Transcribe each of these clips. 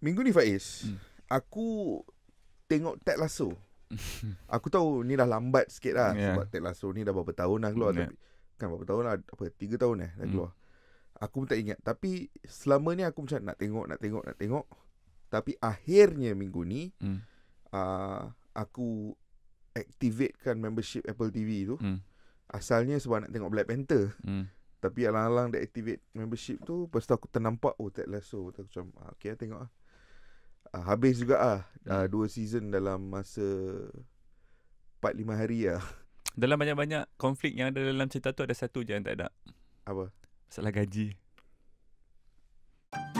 Minggu ni Faiz hmm. Aku Tengok Ted Lasso Aku tahu ni dah lambat sikit lah yeah. Sebab Ted Lasso ni dah berapa tahun dah keluar yeah. tapi, Kan berapa tahun lah Apa Tiga tahun eh dah hmm. keluar Aku pun tak ingat Tapi Selama ni aku macam nak tengok Nak tengok Nak tengok Tapi akhirnya minggu ni hmm. uh, Aku Activatekan membership Apple TV tu hmm. Asalnya sebab nak tengok Black Panther hmm. Tapi alang-alang dia activate membership tu Lepas tu aku ternampak Oh Ted Lasso Aku macam ah, Okay lah tengok lah uh, habis juga ah uh, dua season dalam masa empat lima hari ya. Lah. Dalam banyak-banyak konflik yang ada dalam cerita tu ada satu je yang tak ada. Apa? Masalah gaji. Thank you.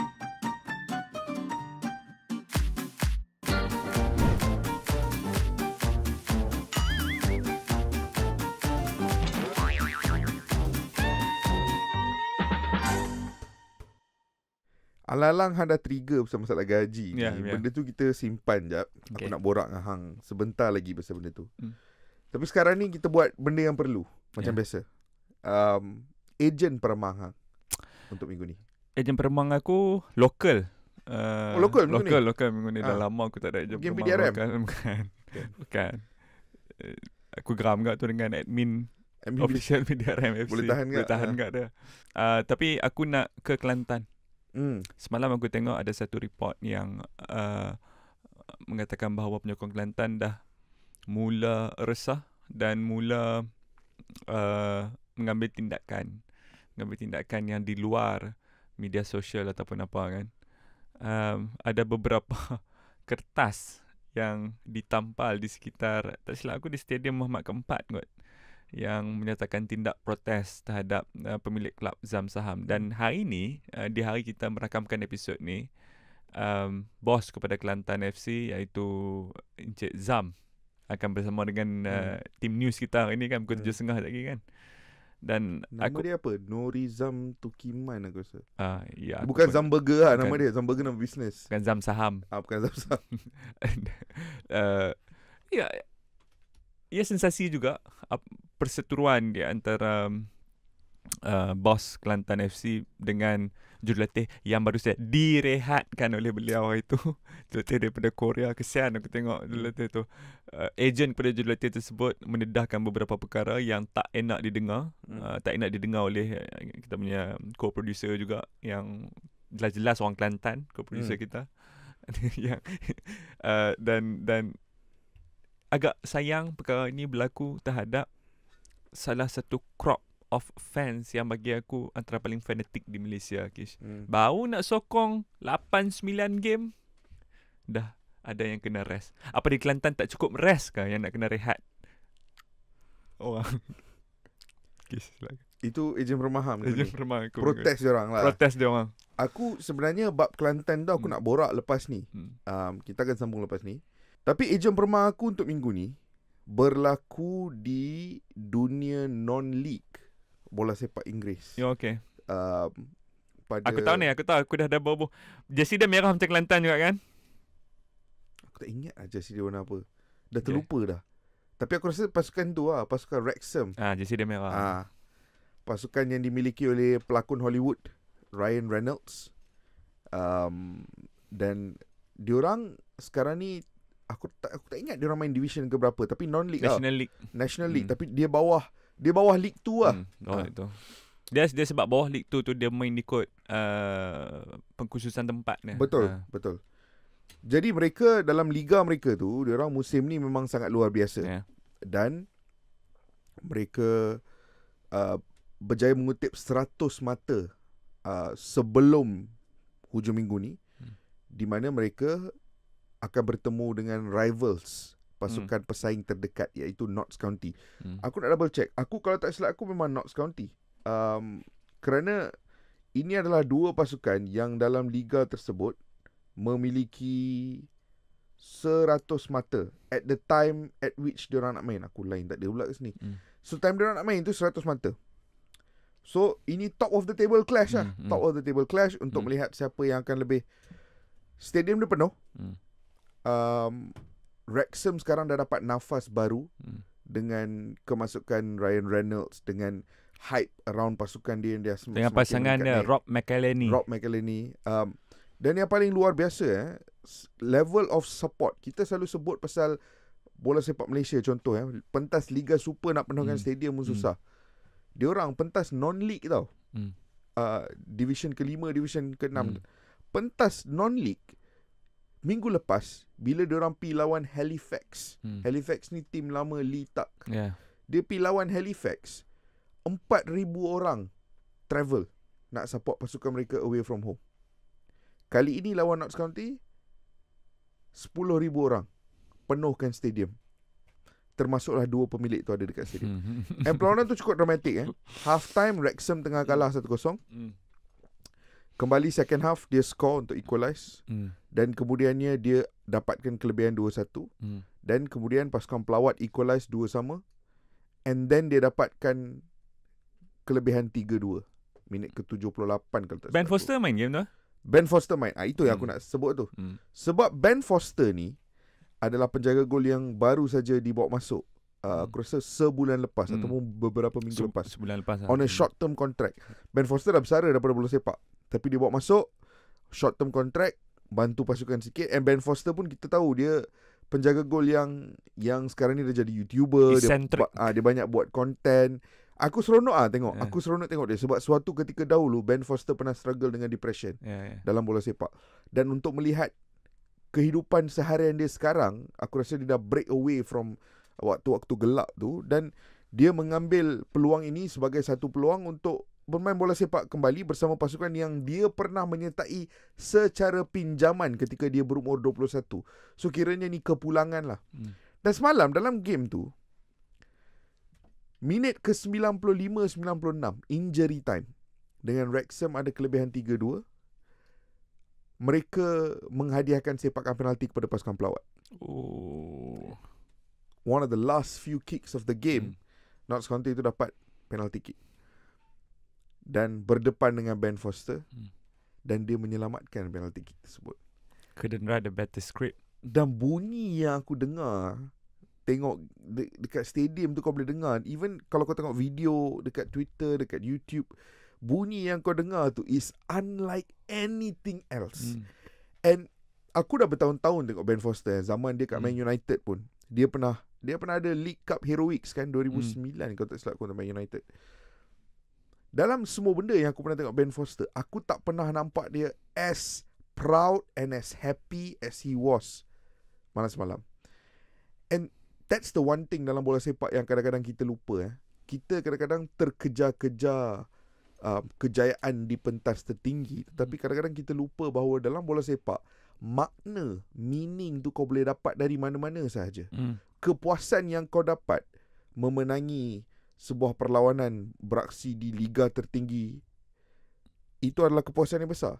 Alalang alang Hang dah trigger Pasal masalah gaji yeah, yeah. Ya. Benda tu kita simpan jap okay. Aku nak borak dengan Hang Sebentar lagi Pasal benda tu hmm. Tapi sekarang ni Kita buat benda yang perlu Macam yeah. biasa um, Agent peremang Hang Untuk minggu ni Agent peremang aku Local oh, uh, Oh local minggu local, ni Local minggu ni ha. Dah ah. lama aku tak ada agent Game peremang PDRM Bukan Bukan, eh, Aku geram kat tu Dengan admin MBB. Official media RMFC Boleh tahan Boleh tak? tahan ha. dia uh, Tapi aku nak ke Kelantan Mm. Semalam aku tengok ada satu report yang uh, mengatakan bahawa penyokong Kelantan dah mula resah dan mula uh, mengambil tindakan. Mengambil tindakan yang di luar media sosial ataupun apa kan. Um, ada beberapa kertas yang ditampal di sekitar tak silap aku di stadium Muhammad keempat kot yang menyatakan tindak protes terhadap uh, pemilik klub Zam Saham dan hari ini uh, di hari kita merakamkan episod ni um, bos kepada Kelantan FC iaitu Encik Zam akan bersama dengan uh, hmm. tim news kita hari ini kan pukul hmm. 7.30 setengah lagi kan dan nama aku, dia apa Nori Zam Tukiman aku rasa ah uh, ya bukan Zam Burger lah nama dia Zam Burger nama bisnes bukan Zam Saham ah bukan Zam Saham uh, ya ya sensasi juga perseteruan di antara uh, bos Kelantan FC dengan jurulatih yang baru saja direhatkan oleh beliau itu jurulatih daripada Korea kesian aku tengok jurulatih tu uh, ejen kepada jurulatih tersebut mendedahkan beberapa perkara yang tak enak didengar hmm. uh, tak enak didengar oleh uh, kita punya co-producer juga yang jelas-jelas orang Kelantan co-producer hmm. kita yang uh, dan dan agak sayang perkara ini berlaku terhadap salah satu crop of fans yang bagi aku antara paling fanatik di Malaysia Kish. Hmm. Baru nak sokong 8 9 game dah ada yang kena rest. Apa di Kelantan tak cukup rest ke yang nak kena rehat? Orang. Oh. Kish silakan. Itu ejen bermaham Ejen bermaham aku Protes dia orang lah Protes dia orang Aku sebenarnya bab Kelantan tu aku hmm. nak borak lepas ni hmm. um, Kita akan sambung lepas ni Tapi ejen bermaham aku untuk minggu ni berlaku di dunia non-league bola sepak Inggeris. Ya okey. Um, pada Aku tahu ni, aku tahu aku dah ada bobo. Jersey dia merah macam Kelantan juga kan? Aku tak ingat aja lah jersey dia warna apa. Dah terlupa okay. dah. Tapi aku rasa pasukan tu lah, pasukan Wrexham. Ah, ha, jersey dia merah. Ah. Ha, pasukan yang dimiliki oleh pelakon Hollywood Ryan Reynolds. Um, dan diorang sekarang ni aku tak aku tak ingat dia orang main division ke berapa tapi non league lah. national lah. league national league hmm. tapi dia bawah dia bawah league 2 lah oh ha. itu dia dia sebab bawah league 2 tu dia main ikut uh, pengkhususan tempat dia betul ha. betul jadi mereka dalam liga mereka tu dia orang musim ni memang sangat luar biasa yeah. dan mereka uh, berjaya mengutip 100 mata uh, sebelum hujung minggu ni hmm. di mana mereka akan bertemu dengan rivals pasukan hmm. pesaing terdekat iaitu Notts County. Hmm. Aku nak double check. Aku kalau tak silap aku memang Notts County. Um kerana ini adalah dua pasukan yang dalam liga tersebut memiliki 100 mata at the time at which dia orang nak main. Aku lain tak ada pula kat sini. Hmm. So time dia orang nak main tu 100 mata. So ini top of the table clash lah. Hmm, hmm. Top of the table clash untuk hmm. melihat siapa yang akan lebih stadium dia penuh. Hmm um, Wrexham sekarang dah dapat nafas baru hmm. dengan kemasukan Ryan Reynolds dengan hype around pasukan dia yang dia semua dengan pasangan dia ni. Rob McElhenney. Rob McElhenney. Um, dan yang paling luar biasa eh level of support. Kita selalu sebut pasal bola sepak Malaysia contoh eh pentas Liga Super nak penuhkan hmm. stadium pun hmm. susah. Hmm. Dia orang pentas non-league tau. Hmm. Uh, division kelima, division keenam. Hmm. Pentas non-league minggu lepas bila dia orang lawan Halifax. Hmm. Halifax ni tim lama Lee Tuck. Yeah. Dia pi lawan Halifax. 4000 orang travel nak support pasukan mereka away from home. Kali ini lawan Knox County 10000 orang penuhkan stadium. Termasuklah dua pemilik tu ada dekat stadium. Hmm. And tu cukup dramatik eh. Half time Wrexham tengah kalah 1-0. Hmm. Kembali second half dia score untuk equalize mm. dan kemudiannya dia dapatkan kelebihan 2-1 mm. dan kemudian pasukan pelawat equalize dua sama and then dia dapatkan kelebihan 3-2 minit ke-78 kalau tak Ben Foster tu. main game tu? Ben Foster main. Ah itu yang mm. aku hmm. nak sebut tu. Mm. Sebab Ben Foster ni adalah penjaga gol yang baru saja dibawa masuk Uh, hmm. aku rasa sebulan lepas hmm. Ataupun beberapa minggu Se- lepas Sebulan lepas lah. On a hmm. short term contract Ben Foster dah bersara Daripada bola sepak tapi dia bawa masuk Short term contract Bantu pasukan sikit And Ben Foster pun kita tahu Dia penjaga gol yang Yang sekarang ni dah jadi YouTuber dia, uh, dia banyak buat content Aku seronok ah tengok yeah. Aku seronok tengok dia Sebab suatu ketika dahulu Ben Foster pernah struggle dengan depression yeah, yeah. Dalam bola sepak Dan untuk melihat Kehidupan seharian dia sekarang Aku rasa dia dah break away from Waktu-waktu gelap tu Dan dia mengambil peluang ini sebagai satu peluang untuk bermain bola sepak kembali bersama pasukan yang dia pernah menyertai secara pinjaman ketika dia berumur 21. So kiranya ni kepulangan lah. Hmm. Dan semalam dalam game tu, minit ke 95-96, injury time. Dengan Wrexham ada kelebihan 3-2. Mereka menghadiahkan sepakan penalti kepada pasukan pelawat. Oh. One of the last few kicks of the game. Hmm. Notts County tu dapat penalti kick dan berdepan dengan Ben Foster hmm. dan dia menyelamatkan penalty kick tersebut. Couldn't write a better script. Dan bunyi yang aku dengar tengok de- dekat stadium tu kau boleh dengar even kalau kau tengok video dekat Twitter dekat YouTube bunyi yang kau dengar tu is unlike anything else. Hmm. And aku dah bertahun-tahun tengok Ben Foster zaman dia kat hmm. Man United pun. Dia pernah dia pernah ada League Cup Heroics kan 2009 hmm. kau tak silap kau tengok Man United. Dalam semua benda yang aku pernah tengok Ben Foster, aku tak pernah nampak dia as proud and as happy as he was malam semalam. And that's the one thing dalam bola sepak yang kadang-kadang kita lupa. Eh. Kita kadang-kadang terkejar-kejar um, kejayaan di pentas tertinggi. Tetapi kadang-kadang kita lupa bahawa dalam bola sepak, makna, meaning tu kau boleh dapat dari mana-mana sahaja. Hmm. Kepuasan yang kau dapat memenangi sebuah perlawanan beraksi di liga tertinggi itu adalah kepuasan yang besar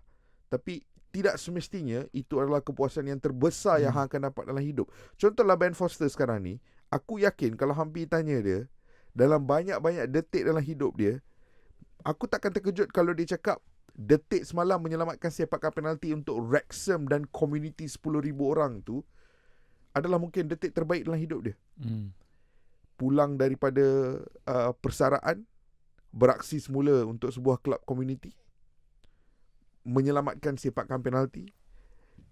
tapi tidak semestinya itu adalah kepuasan yang terbesar hmm. yang hang akan dapat dalam hidup contohlah Ben Foster sekarang ni aku yakin kalau hang pergi tanya dia dalam banyak-banyak detik dalam hidup dia aku takkan terkejut kalau dia cakap detik semalam menyelamatkan sepakan penalti untuk Wrexham dan komuniti 10,000 orang tu adalah mungkin detik terbaik dalam hidup dia. Hmm pulang daripada uh, persaraan beraksi semula untuk sebuah kelab komuniti menyelamatkan sepakan penalti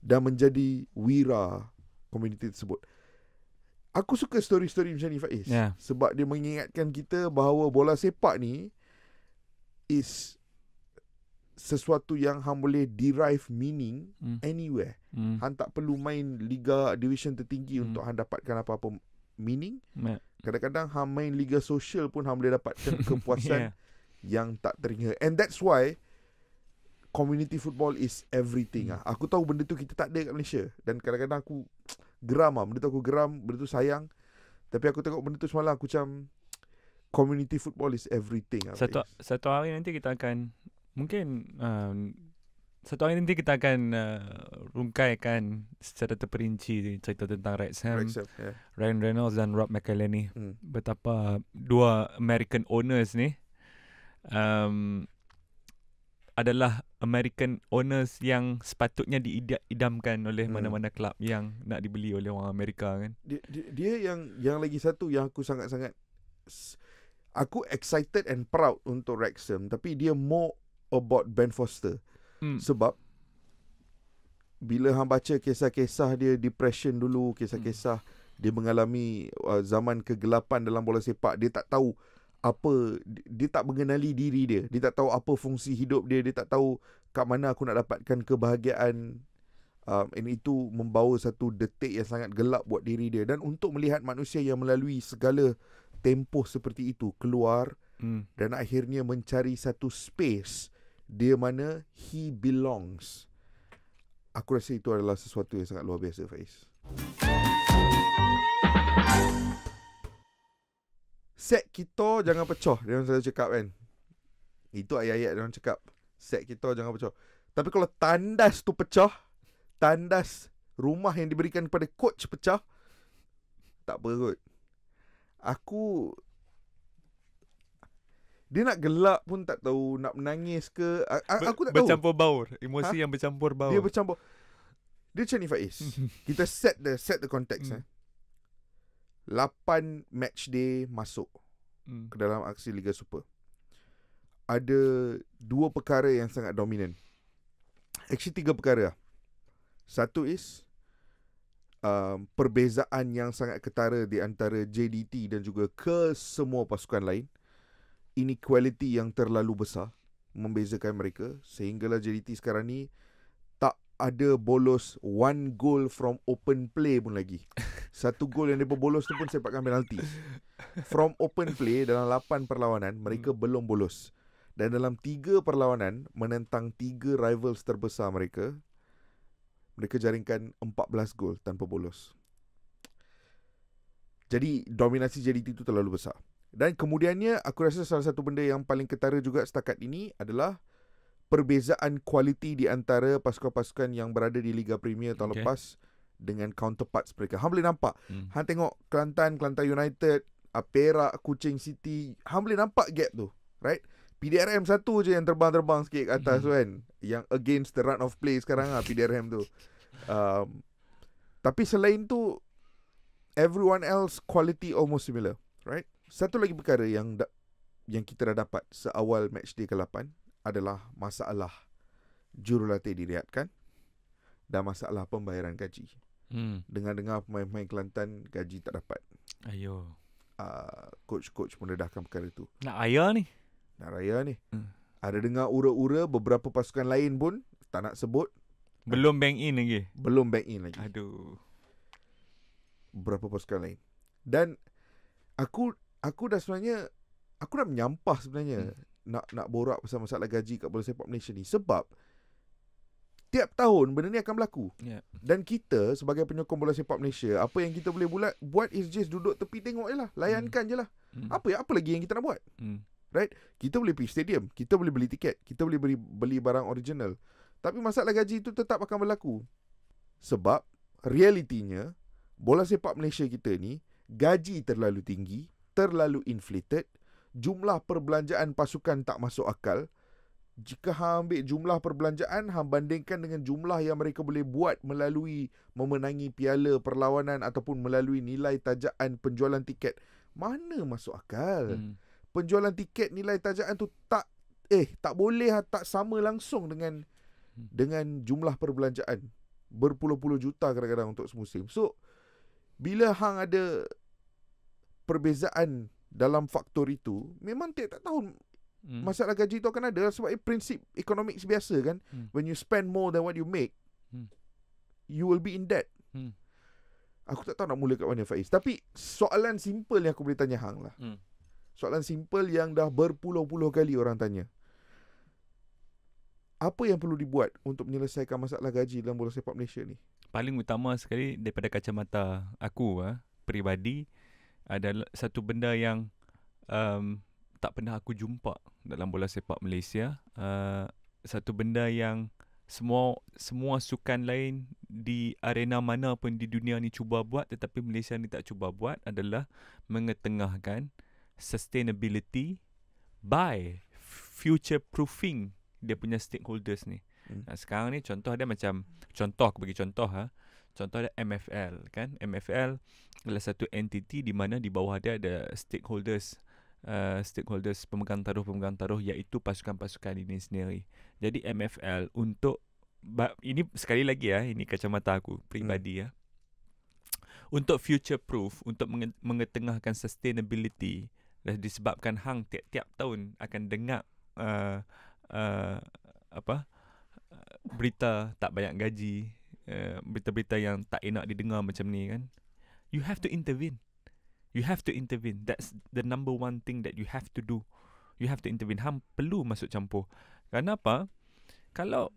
dan menjadi wira komuniti tersebut aku suka story-story macam ni Faiz yeah. sebab dia mengingatkan kita bahawa bola sepak ni is sesuatu yang hang boleh derive meaning mm. anywhere mm. hang tak perlu main liga division tertinggi mm. untuk hang dapatkan apa-apa meaning yeah kadang-kadang ham main liga sosial pun ham boleh dapatkan kepuasan yeah. yang tak terhingga and that's why community football is everything hmm. ah aku tahu benda tu kita tak ada kat Malaysia dan kadang-kadang aku geram ah benda tu aku geram benda tu sayang tapi aku tengok benda tu semalam aku macam community football is everything ah, satu habis. satu hari nanti kita akan mungkin um, satu hari nanti kita akan uh, kan secara terperinci cerita tentang Red Sam, Red Sam yeah. Ryan Reynolds dan Rob McElhenney. Hmm. Betapa dua American owners ni um, adalah American owners yang sepatutnya diidamkan oleh hmm. mana-mana klub yang nak dibeli oleh orang Amerika kan. Dia, dia, dia yang yang lagi satu yang aku sangat-sangat aku excited and proud untuk Rexham tapi dia more about Ben Foster. Hmm. Sebab bila hang baca kisah-kisah dia depression dulu, kisah-kisah hmm. dia mengalami uh, zaman kegelapan dalam bola sepak, dia tak tahu apa dia tak mengenali diri dia. Dia tak tahu apa fungsi hidup dia, dia tak tahu kat mana aku nak dapatkan kebahagiaan. Um, and itu membawa satu detik yang sangat gelap buat diri dia dan untuk melihat manusia yang melalui segala tempoh seperti itu keluar hmm. dan akhirnya mencari satu space hmm dia mana he belongs. Aku rasa itu adalah sesuatu yang sangat luar biasa Faiz. Set kita jangan pecah Dia orang selalu cakap kan Itu ayat-ayat dia orang cakap Set kita jangan pecah. Tapi kalau tandas tu pecah, Tandas rumah yang diberikan kepada coach pecah Tak apa kot Aku dia nak gelak pun tak tahu nak menangis ke A- A- aku tak tahu bercampur baur emosi ha? yang bercampur baur dia bercampur dia macam ni Faiz kita set the set the context hmm. eh 8 match day masuk hmm. ke dalam aksi liga super ada dua perkara yang sangat dominan actually tiga perkara lah. satu is um, perbezaan yang sangat ketara di antara JDT dan juga ke semua pasukan lain inequality yang terlalu besar membezakan mereka sehinggalah JDT sekarang ni tak ada bolos one goal from open play pun lagi. Satu gol yang depa bolos tu pun sepakkan penalti. From open play dalam 8 perlawanan mereka hmm. belum bolos. Dan dalam tiga perlawanan menentang tiga rivals terbesar mereka mereka jaringkan 14 gol tanpa bolos. Jadi dominasi JDT itu terlalu besar. Dan kemudiannya aku rasa salah satu benda yang paling ketara juga setakat ini adalah perbezaan kualiti di antara pasukan-pasukan yang berada di Liga Premier tahun okay. lepas dengan counterparts mereka. Hang boleh nampak. Hmm. Hang tengok Kelantan, Kelantan United, ah, Perak, Kuching City. Hang boleh nampak gap tu. Right? PDRM satu je yang terbang-terbang sikit ke atas hmm. kan. Yang against the run of play sekarang lah PDRM tu. Um, tapi selain tu, everyone else quality almost similar right? Satu lagi perkara yang da- yang kita dah dapat seawal match day ke-8 adalah masalah jurulatih dilihatkan, dan masalah pembayaran gaji. Hmm. Dengan dengar pemain-pemain Kelantan gaji tak dapat. Ayo. Uh, coach-coach mendedahkan perkara tu. Nak raya ni. Nak raya ni. Hmm. Ada dengar ura-ura beberapa pasukan lain pun tak nak sebut. Belum bank in lagi. Belum bank in lagi. Aduh. berapa pasukan lain. Dan aku aku dah sebenarnya aku dah menyampah sebenarnya hmm. nak nak borak pasal masalah gaji kat bola sepak Malaysia ni sebab tiap tahun benda ni akan berlaku. Yeah. Dan kita sebagai penyokong bola sepak Malaysia, apa yang kita boleh buat buat is just duduk tepi tengok je lah. Layankan mm. je lah. Mm. Apa, apa lagi yang kita nak buat? Mm. Right? Kita boleh pergi stadium. Kita boleh beli tiket. Kita boleh beli, beli barang original. Tapi masalah gaji itu tetap akan berlaku. Sebab realitinya, bola sepak Malaysia kita ni, gaji terlalu tinggi, terlalu inflated, jumlah perbelanjaan pasukan tak masuk akal. Jika hang ambil jumlah perbelanjaan hang bandingkan dengan jumlah yang mereka boleh buat melalui memenangi piala perlawanan ataupun melalui nilai tajaan penjualan tiket, mana masuk akal? Hmm. Penjualan tiket nilai tajaan tu tak eh tak boleh tak sama langsung dengan hmm. dengan jumlah perbelanjaan berpuluh-puluh juta kadang-kadang untuk semusim. So bila hang ada perbezaan dalam faktor itu memang tiap-tiap tahun hmm. masalah gaji itu akan ada lah sebab eh, prinsip ekonomik biasa kan hmm. when you spend more than what you make hmm. you will be in debt hmm. aku tak tahu nak mula kat mana Faiz tapi soalan simple yang aku boleh tanya hang lah hmm. soalan simple yang dah berpuluh-puluh kali orang tanya apa yang perlu dibuat untuk menyelesaikan masalah gaji dalam bola sepak Malaysia ni paling utama sekali daripada kacamata aku ah peribadi adalah satu benda yang um, tak pernah aku jumpa dalam bola sepak Malaysia. Uh, satu benda yang semua semua sukan lain di arena mana pun di dunia ni cuba buat tetapi Malaysia ni tak cuba buat adalah mengetengahkan sustainability by future proofing dia punya stakeholders ni. Hmm. sekarang ni contoh ada macam contoh aku bagi contoh ha. Uh, Contoh ada MFL kan MFL adalah satu entiti di mana di bawah dia ada stakeholders Uh, stakeholders pemegang taruh pemegang taruh iaitu pasukan-pasukan ini sendiri. Jadi MFL untuk ini sekali lagi ya ini kacamata aku pribadi hmm. ya. Untuk future proof untuk mengetengahkan sustainability dan disebabkan hang tiap-tiap tahun akan dengar uh, uh, apa berita tak banyak gaji Eh, berita-berita yang tak enak didengar macam ni kan you have to intervene you have to intervene that's the number one thing that you have to do you have to intervene HAM perlu masuk campur kenapa kalau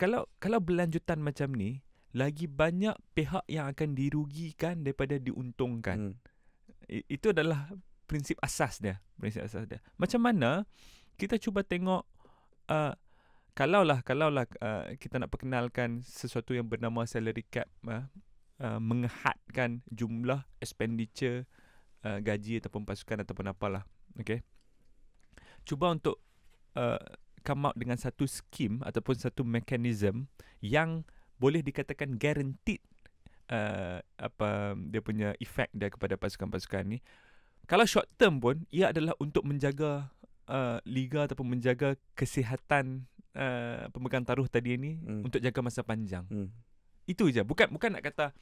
kalau kalau berlanjutan macam ni lagi banyak pihak yang akan dirugikan daripada diuntungkan hmm. itu adalah prinsip asas dia prinsip asas dia macam mana kita cuba tengok uh, kalaulah kalaulah uh, kita nak perkenalkan sesuatu yang bernama salary cap uh, Uh, menghadkan jumlah expenditure uh, gaji ataupun pasukan ataupun apalah okey cuba untuk uh, come out dengan satu skim ataupun satu mekanisme yang boleh dikatakan guaranteed uh, apa dia punya effect dia kepada pasukan-pasukan ni kalau short term pun ia adalah untuk menjaga uh, liga ataupun menjaga kesihatan uh, pemegang taruh tadi ni hmm. untuk jaga masa panjang. Hmm. Itu je. Bukan bukan nak kata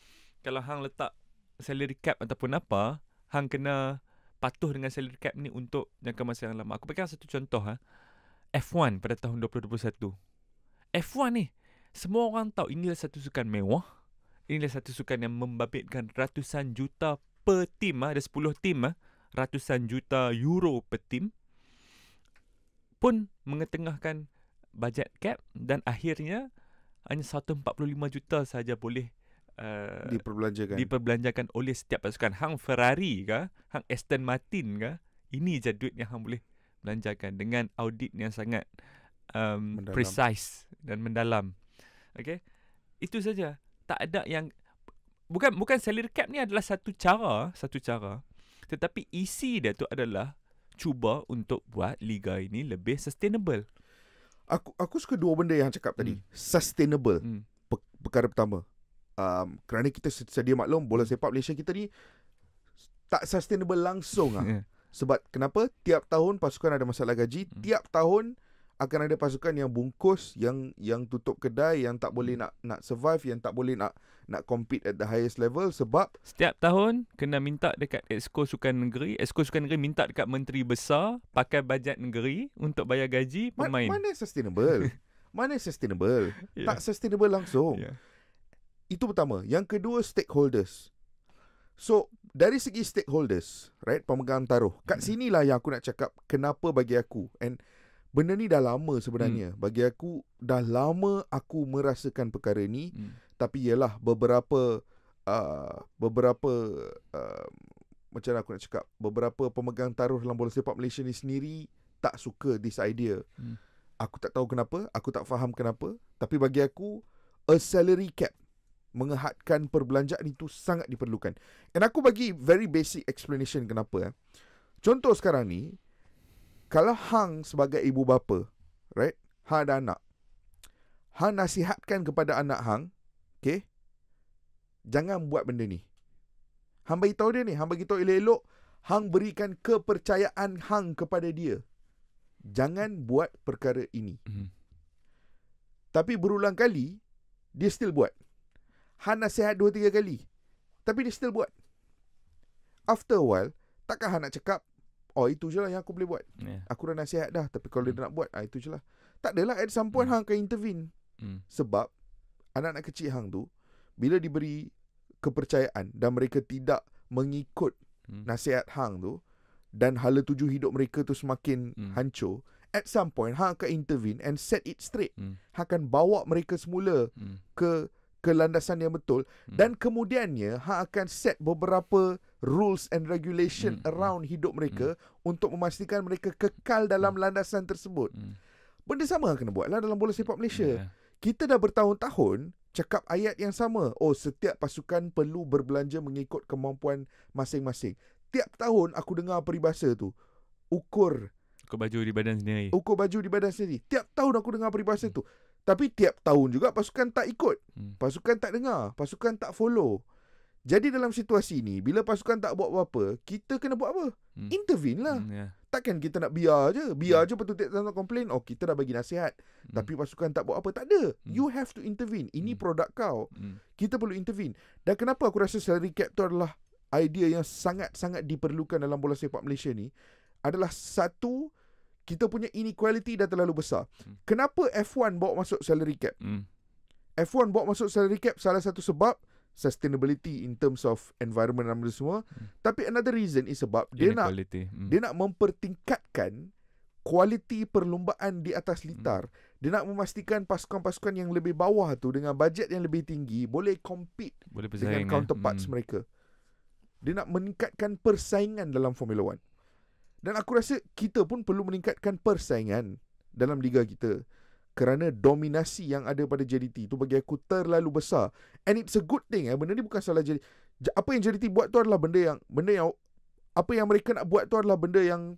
kalau hang letak salary cap ataupun apa, hang kena patuh dengan salary cap ni untuk jangka masa yang lama. Aku pegang satu contoh ha. F1 pada tahun 2021. F1 ni semua orang tahu ini adalah satu sukan mewah. Ini adalah satu sukan yang membabitkan ratusan juta per tim. ah Ada 10 tim. ah Ratusan juta euro per tim. Pun mengetengahkan budget cap dan akhirnya hanya 145 juta saja boleh uh, diperbelanjakan diperbelanjakan oleh setiap pasukan hang Ferrari ke hang Aston Martin ke ini je duit yang hang boleh belanjakan dengan audit yang sangat um, precise dan mendalam okey itu saja tak ada yang bukan bukan salary cap ni adalah satu cara satu cara tetapi isi dia tu adalah cuba untuk buat liga ini lebih sustainable aku aku suka dua benda yang cakap tadi hmm. sustainable hmm. Per- perkara pertama um, kerana kita sedia maklum bola hmm. sepak Malaysia kita ni tak sustainable langsung ah yeah. sebab kenapa tiap tahun pasukan ada masalah gaji hmm. tiap tahun akan ada pasukan yang bungkus yang yang tutup kedai yang tak boleh hmm. nak nak survive yang tak boleh nak nak compete at the highest level sebab setiap tahun kena minta dekat exco sukan negeri exco sukan negeri minta dekat menteri besar pakai bajet negeri untuk bayar gaji pemain Ma- mana sustainable mana sustainable yeah. tak sustainable langsung yeah. itu pertama yang kedua stakeholders so dari segi stakeholders right pemegang taruh kat hmm. sinilah yang aku nak cakap kenapa bagi aku and Benda ni dah lama sebenarnya hmm. bagi aku dah lama aku merasakan perkara ni hmm. tapi ialah beberapa uh, beberapa uh, macam aku nak cakap beberapa pemegang taruh dalam bola sepak Malaysia ni sendiri tak suka this idea. Hmm. Aku tak tahu kenapa, aku tak faham kenapa tapi bagi aku a salary cap menghadkan perbelanjaan itu sangat diperlukan. And aku bagi very basic explanation kenapa eh. Contoh sekarang ni kalau hang sebagai ibu bapa, right? Hang ada anak. Hang nasihatkan kepada anak hang, okay? Jangan buat benda ni. Hang bagi tahu dia ni, hang bagi tahu elok-elok, hang berikan kepercayaan hang kepada dia. Jangan buat perkara ini. Mm-hmm. Tapi berulang kali, dia still buat. Hang nasihat dua tiga kali. Tapi dia still buat. After a while, takkan Han nak cakap, Oh itu je lah yang aku boleh buat yeah. Aku dah nasihat dah Tapi kalau mm. dia hmm. nak buat ah, Itu je lah Tak adalah At some point mm. Hang akan intervene mm. Sebab Anak-anak kecil Hang tu Bila diberi Kepercayaan Dan mereka tidak Mengikut mm. Nasihat Hang tu Dan hala tuju hidup mereka tu Semakin mm. hancur At some point Hang akan intervene And set it straight mm. Hang akan bawa mereka semula mm. Ke ke landasan yang betul hmm. dan kemudiannya hak akan set beberapa rules and regulation hmm, hmm. around hidup mereka hmm. untuk memastikan mereka kekal dalam hmm. landasan tersebut. Hmm. Benda sama yang kena buatlah dalam bola sepak Malaysia. Yeah. Kita dah bertahun-tahun cakap ayat yang sama. Oh, setiap pasukan perlu berbelanja mengikut kemampuan masing-masing. Tiap tahun aku dengar peribahasa tu. Ukur ukur baju di badan sendiri. Ukur baju di badan sendiri. Tiap tahun aku dengar peribahasa hmm. tu. Tapi tiap tahun juga pasukan tak ikut. Hmm. Pasukan tak dengar, pasukan tak follow. Jadi dalam situasi ni bila pasukan tak buat apa-apa, kita kena buat apa? Hmm. Intervene lah. Hmm, yeah. Takkan kita nak biar je. Biar hmm. je patut tak nak complain. Oh, kita dah bagi nasihat. Hmm. Tapi pasukan tak buat apa. Tak ada. Hmm. You have to intervene. Ini hmm. produk kau. Hmm. Kita perlu intervene. Dan kenapa aku rasa salary cap tu adalah idea yang sangat-sangat diperlukan dalam bola sepak Malaysia ni adalah satu kita punya inequality dah terlalu besar. Hmm. Kenapa F1 bawa masuk salary cap? Hmm. F1 bawa masuk salary cap salah satu sebab sustainability in terms of environment dan semua. Hmm. Tapi another reason is sebab dia nak hmm. dia nak mempertingkatkan kualiti perlumbaan di atas litar. Hmm. Dia nak memastikan pasukan-pasukan yang lebih bawah tu dengan bajet yang lebih tinggi boleh compete boleh dengan eh? counterparts hmm. mereka. Dia nak meningkatkan persaingan dalam Formula 1. Dan aku rasa kita pun perlu meningkatkan persaingan dalam liga kita. Kerana dominasi yang ada pada JDT tu bagi aku terlalu besar. And it's a good thing. Eh? Benda ni bukan salah JDT. Apa yang JDT buat tu adalah benda yang... benda yang Apa yang mereka nak buat tu adalah benda yang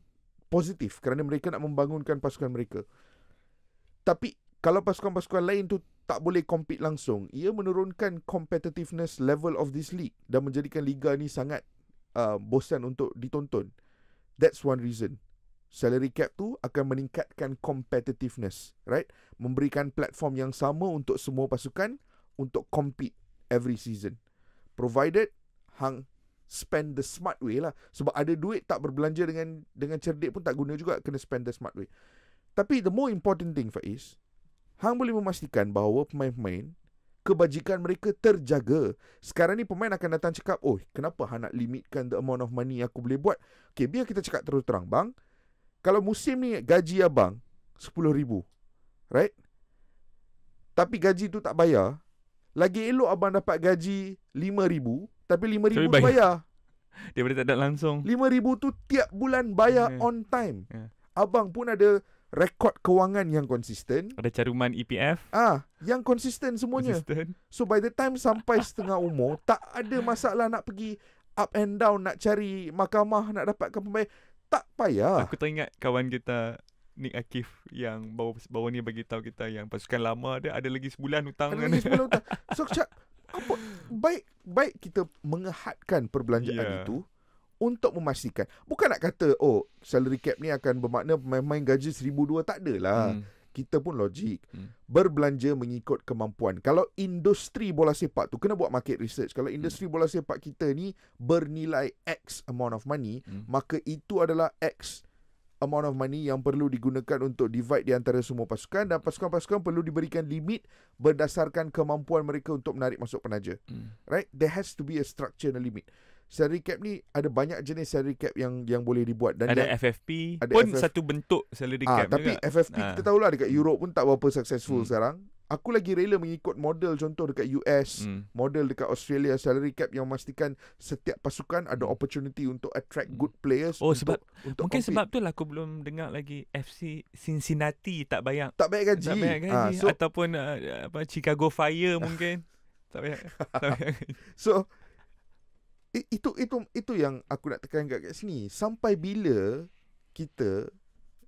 positif. Kerana mereka nak membangunkan pasukan mereka. Tapi kalau pasukan-pasukan lain tu tak boleh compete langsung. Ia menurunkan competitiveness level of this league. Dan menjadikan liga ni sangat uh, bosan untuk ditonton. That's one reason. Salary cap tu akan meningkatkan competitiveness, right? Memberikan platform yang sama untuk semua pasukan untuk compete every season. Provided hang spend the smart way lah. Sebab ada duit tak berbelanja dengan dengan cerdik pun tak guna juga kena spend the smart way. Tapi the more important thing Faiz, hang boleh memastikan bahawa pemain-pemain kebajikan mereka terjaga. Sekarang ni pemain akan datang cakap, oh kenapa Han nak limitkan the amount of money yang aku boleh buat? Okay, biar kita cakap terus terang. Bang, kalau musim ni gaji abang RM10,000, right? Tapi gaji tu tak bayar. Lagi elok abang dapat gaji RM5,000, tapi RM5,000 tu bayar. bayar. Dia boleh tak ada langsung. RM5,000 tu tiap bulan bayar yeah. on time. Yeah. Abang pun ada rekod kewangan yang konsisten. Ada caruman EPF. Ah, yang konsisten semuanya. Konsisten. So by the time sampai setengah umur, tak ada masalah nak pergi up and down nak cari mahkamah nak dapatkan pembayar. Tak payah. Aku tak ingat kawan kita Nick Akif yang bawa bawa ni bagi tahu kita yang pasukan lama ada ada lagi sebulan hutang. Ada kan. lagi sebulan hutang. So cak apa baik baik kita mengehadkan perbelanjaan yeah. itu untuk memastikan. Bukan nak kata, oh, salary cap ni akan bermakna pemain main gaji RM1,200. Tak adalah. Hmm. Kita pun logik. Hmm. Berbelanja mengikut kemampuan. Kalau industri bola sepak tu, kena buat market research. Kalau hmm. industri hmm. bola sepak kita ni bernilai X amount of money, hmm. maka itu adalah X amount of money yang perlu digunakan untuk divide di antara semua pasukan dan pasukan-pasukan perlu diberikan limit berdasarkan kemampuan mereka untuk menarik masuk penaja. Hmm. Right? There has to be a structure and a limit salary cap ni ada banyak jenis salary cap yang yang boleh dibuat dan ada FFP ada pun FF... satu bentuk salary ah, cap ha, tapi juga. FFP ha. Ah. kita tahulah dekat Europe pun tak berapa successful hmm. sekarang aku lagi rela mengikut model contoh dekat US hmm. model dekat Australia salary cap yang memastikan setiap pasukan ada hmm. opportunity untuk attract hmm. good players oh, untuk, sebab, untuk mungkin compete. sebab tu lah aku belum dengar lagi FC Cincinnati tak bayar tak bayar gaji tak bayar gaji ha, so, ataupun uh, apa Chicago Fire mungkin tak bayar tak bayar so itu itu itu yang aku nak tekan kat kat sini. Sampai bila kita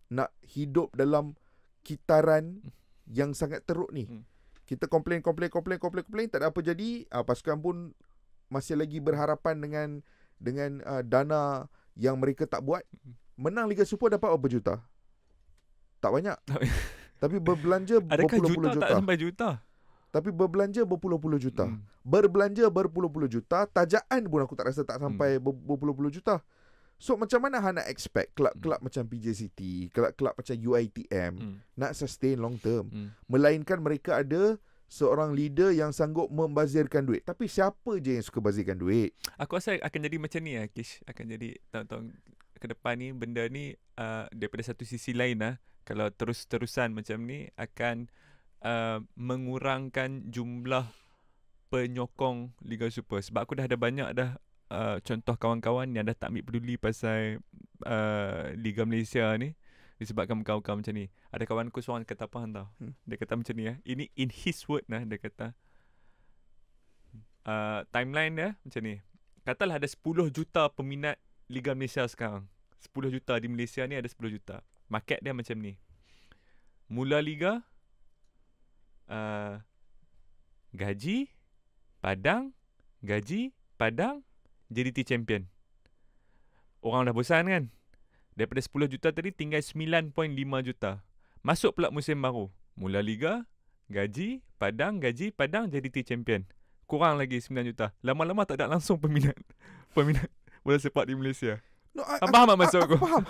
nak hidup dalam kitaran yang sangat teruk ni. Hmm. Kita komplain komplain komplain komplain komplain tak ada apa jadi. Ah uh, pasukan pun masih lagi berharapan dengan dengan uh, dana yang mereka tak buat. Menang Liga Super dapat berapa juta? Tak banyak. Tak banyak. Tapi berbelanja berpuluh-puluh juta. Adakah juta tak sampai juta? tapi berbelanja berpuluh-puluh juta. Hmm. Berbelanja berpuluh-puluh juta, tajaan pun aku tak rasa tak sampai hmm. berpuluh-puluh juta. So macam mana Han nak expect kelab-kelab hmm. macam PJ City, kelab-kelab macam UiTM hmm. nak sustain long term? Hmm. Melainkan mereka ada seorang leader yang sanggup membazirkan duit. Tapi siapa je yang suka bazirkan duit? Aku rasa akan jadi macam ni lah Kish. Akan jadi tahun-tahun ke depan ni benda ni uh, daripada satu sisi lain lah. Kalau terus-terusan macam ni akan uh, mengurangkan jumlah penyokong Liga Super sebab aku dah ada banyak dah uh, contoh kawan-kawan yang dah tak ambil peduli pasal uh, Liga Malaysia ni disebabkan kawan-kawan macam ni. Ada kawan aku seorang kata apa tau. Hmm. Dia kata macam ni eh. Ini in his word lah. dia kata. Uh, timeline dia macam ni. Katalah ada 10 juta peminat Liga Malaysia sekarang. 10 juta di Malaysia ni ada 10 juta. Market dia macam ni. Mula Liga Eh, gaji padang gaji padang jadi T champion. Orang dah bosan kan? Daripada 10 juta tadi tinggal 9.5 juta. Masuk pula musim baru. Mula liga, gaji padang gaji padang jadi T champion. Kurang lagi 9 juta. Lama-lama tak ada langsung peminat. Peminat bola sepak di Malaysia. No, I, aku, faham tak maksud aku? Aku faham.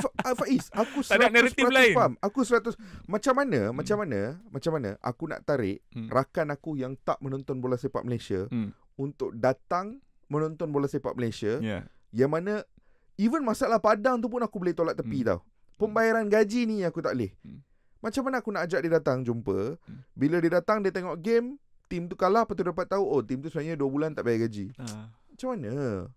100% fa- uh, Faiz. Aku 100% tak ada lain. Aku 100%. Macam mana, hmm. macam mana, macam mana aku nak tarik hmm. rakan aku yang tak menonton bola sepak Malaysia hmm. untuk datang menonton bola sepak Malaysia yeah. yang mana even masalah padang tu pun aku boleh tolak tepi hmm. tau. Pembayaran gaji ni aku tak boleh. Hmm. Macam mana aku nak ajak dia datang jumpa hmm. bila dia datang dia tengok game, tim tu kalah, apa tu dapat tahu oh, tim tu sebenarnya 2 bulan tak bayar gaji. Uh. Macam mana?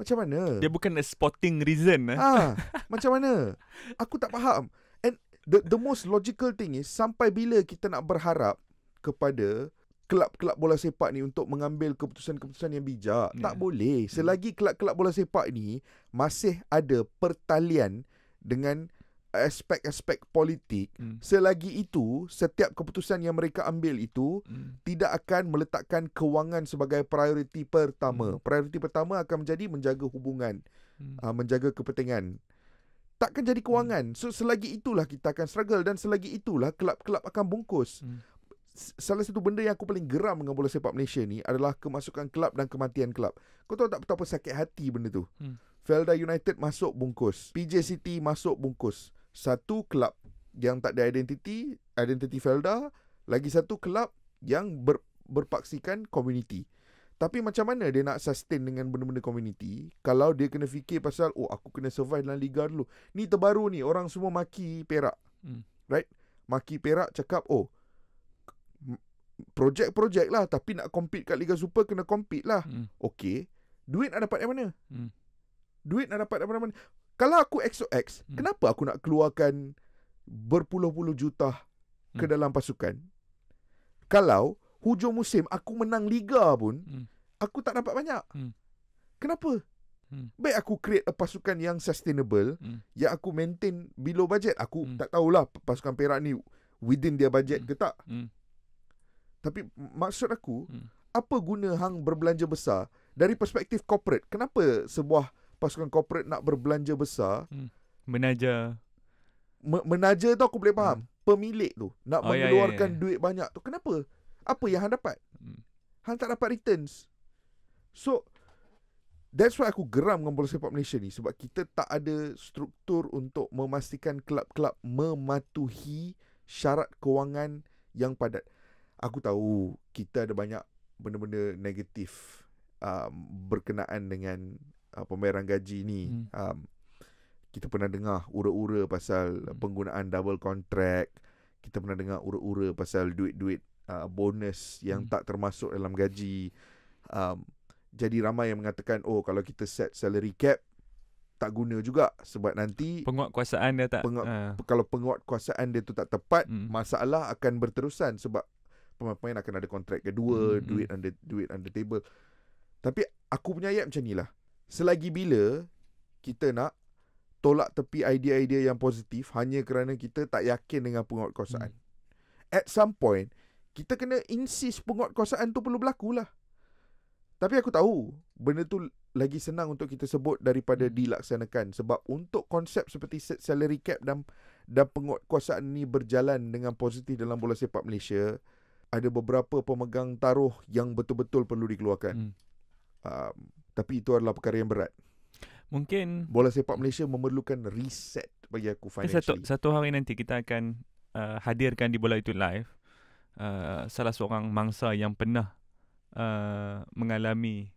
Macam mana? Dia bukan a sporting reason eh. Ah, macam mana? Aku tak faham. And the the most logical thing is sampai bila kita nak berharap kepada kelab-kelab bola sepak ni untuk mengambil keputusan-keputusan yang bijak. Yeah. Tak ya. boleh. Selagi kelab-kelab bola sepak ni masih ada pertalian dengan aspek-aspek politik hmm. selagi itu setiap keputusan yang mereka ambil itu hmm. tidak akan meletakkan kewangan sebagai prioriti pertama. Hmm. Prioriti pertama akan menjadi menjaga hubungan, hmm. Ah, menjaga kepentingan. Takkan jadi kewangan. Hmm. So selagi itulah kita akan struggle dan selagi itulah kelab-kelab akan bungkus. Hmm. Salah satu benda yang aku paling geram dengan bola sepak Malaysia ni adalah kemasukan kelab dan kematian kelab. Kau tahu tak betapa sakit hati benda tu? Hmm. Felda United masuk bungkus. PJ City masuk bungkus satu kelab yang tak ada identiti, identiti Felda, lagi satu kelab yang ber, berpaksikan community. Tapi macam mana dia nak sustain dengan benda-benda community kalau dia kena fikir pasal oh aku kena survive dalam liga dulu. Ni terbaru ni orang semua maki Perak. Hmm. Right? Maki Perak cakap oh projek-projek lah tapi nak compete kat Liga Super kena compete lah. Hmm. Okay. Duit nak dapat dari mana? Hmm. Duit nak dapat dari mana? Kalau aku XOX, hmm. kenapa aku nak keluarkan berpuluh-puluh juta ke hmm. dalam pasukan? Kalau hujung musim aku menang liga pun, hmm. aku tak dapat banyak. Hmm. Kenapa? Hmm. Baik aku create a pasukan yang sustainable, hmm. yang aku maintain below budget. Aku hmm. tak tahulah pasukan Perak ni within dia budget hmm. ke tak. Hmm. Tapi maksud aku, hmm. apa guna hang berbelanja besar dari perspektif corporate? Kenapa sebuah pasukan korporat nak berbelanja besar hmm. menaja me- menaja tu aku boleh faham hmm. pemilik tu nak oh, ya, ya, mengeluarkan yeah, yeah, yeah. duit banyak tu kenapa apa yang hang dapat hmm. hang tak dapat returns so that's why aku geram dengan bola sepak Malaysia ni sebab kita tak ada struktur untuk memastikan kelab-kelab mematuhi syarat kewangan yang padat aku tahu kita ada banyak benda-benda negatif um, berkenaan dengan uh, pembayaran gaji ni hmm. um, kita pernah dengar ura-ura pasal hmm. penggunaan double contract kita pernah dengar ura-ura pasal duit-duit uh, bonus yang hmm. tak termasuk dalam gaji um, jadi ramai yang mengatakan oh kalau kita set salary cap tak guna juga sebab nanti penguatkuasaan dia tak pengu- uh. Ah. kalau penguatkuasaan dia tu tak tepat hmm. masalah akan berterusan sebab pemain-pemain akan ada kontrak kedua hmm. hmm. duit under duit under table tapi aku punya ayat macam nilah selagi bila kita nak tolak tepi idea-idea yang positif hanya kerana kita tak yakin dengan penguatkuasaan. Hmm. At some point, kita kena insist penguatkuasaan tu perlu berlaku lah. Tapi aku tahu benda tu lagi senang untuk kita sebut daripada hmm. dilaksanakan sebab untuk konsep seperti salary cap dan dan penguatkuasaan ni berjalan dengan positif dalam bola sepak Malaysia ada beberapa pemegang taruh yang betul-betul perlu dikeluarkan. Hmm. Um, tapi itu adalah perkara yang berat Mungkin Bola sepak Malaysia memerlukan reset bagi aku financially Satu, satu hari nanti kita akan uh, hadirkan di Bola Itu Live uh, Salah seorang mangsa yang pernah uh, mengalami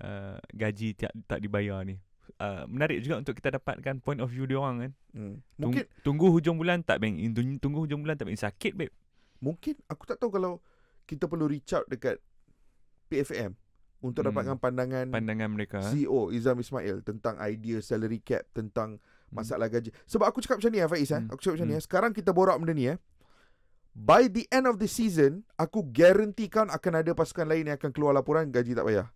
uh, gaji tak, tak dibayar ni Uh, menarik juga untuk kita dapatkan point of view dia orang kan. Hmm. Mungkin tunggu, tunggu hujung bulan tak bang. Tunggu hujung bulan tak bang. Sakit babe. Mungkin aku tak tahu kalau kita perlu reach out dekat PFM untuk hmm. dapatkan pandangan pandangan mereka eh? CEO Izam Ismail tentang idea salary cap tentang hmm. masalah hmm. gaji sebab aku cakap macam ni ya Faiz eh? hmm. eh aku cakap macam hmm. ni sekarang kita borak benda ni eh by the end of the season aku garantikan akan ada pasukan lain yang akan keluar laporan gaji tak bayar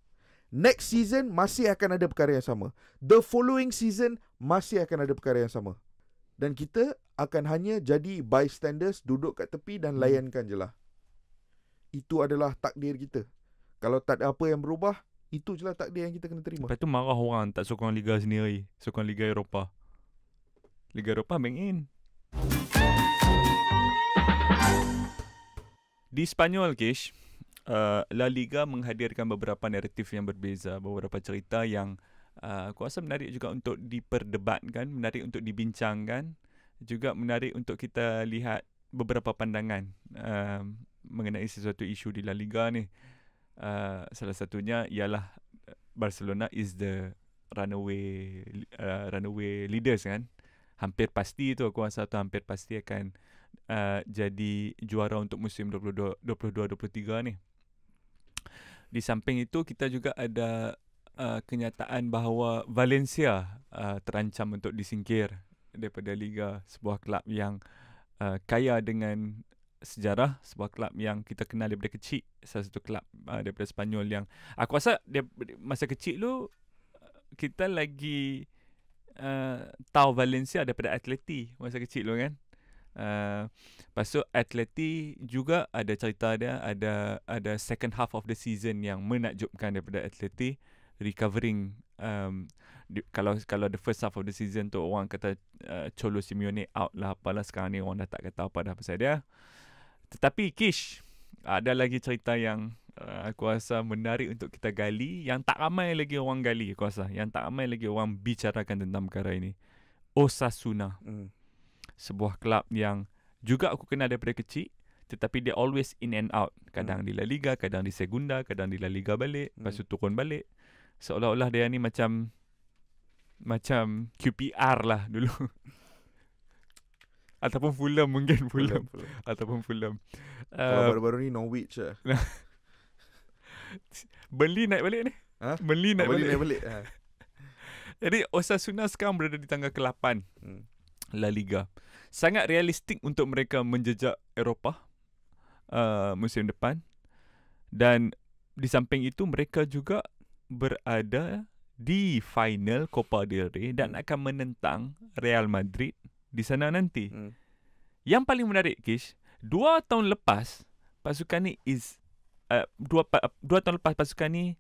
next season masih akan ada perkara yang sama the following season masih akan ada perkara yang sama dan kita akan hanya jadi bystanders duduk kat tepi dan hmm. layankan hmm. je lah. Itu adalah takdir kita. Kalau tak ada apa yang berubah Itu je lah takdir yang kita kena terima Lepas tu marah orang tak sokong Liga sendiri Sokong Liga Eropah Liga Eropah main in Di Spanyol Kish Uh, La Liga menghadirkan beberapa naratif yang berbeza, beberapa cerita yang uh, aku rasa menarik juga untuk diperdebatkan, menarik untuk dibincangkan, juga menarik untuk kita lihat beberapa pandangan uh, mengenai sesuatu isu di La Liga ni uh, salah satunya ialah eh, Barcelona is the runaway uh, runaway leaders kan hampir pasti itu aku rasa tu hampir pasti akan uh, jadi juara untuk musim 22 23 ni di samping itu kita juga ada uh, kenyataan bahawa Valencia uh, terancam untuk disingkir daripada liga sebuah kelab yang uh, kaya dengan sejarah sebuah kelab yang kita kenal daripada kecil salah satu kelab uh, daripada Sepanyol yang aku rasa dia masa kecil tu kita lagi uh, tahu Valencia daripada Atleti masa kecil tu kan uh, lepas tu Atleti juga ada cerita dia ada ada second half of the season yang menakjubkan daripada Atleti recovering um, di, kalau kalau the first half of the season tu orang kata uh, Cholo Simeone out lah apalah sekarang ni orang dah tak kata apa dah pasal dia tetapi Kish, ada lagi cerita yang uh, aku rasa menarik untuk kita gali yang tak ramai lagi orang gali aku rasa. Yang tak ramai lagi orang bicarakan tentang perkara ini. Osasuna. Hmm. Sebuah kelab yang juga aku kenal daripada kecil tetapi dia always in and out. Kadang hmm. di La Liga, kadang di Segunda, kadang di La Liga balik, hmm. lepas tu hmm. turun balik. Seolah-olah dia ni macam macam QPR lah dulu. Ataupun Fulham mungkin Fulham, Fulham. Ataupun Fulham uh, baru-baru ni Norwich lah Beli naik balik ni ha? Beli naik ah, balik, naik balik. Ah. Jadi Osasuna sekarang berada di tangga ke-8 hmm. La Liga Sangat realistik untuk mereka menjejak Eropah uh, Musim depan Dan di samping itu mereka juga berada di final Copa del Rey dan hmm. akan menentang Real Madrid di sana nanti. Hmm. Yang paling menarik Kish, dua tahun lepas pasukan ni is uh, dua dua tahun lepas pasukan ni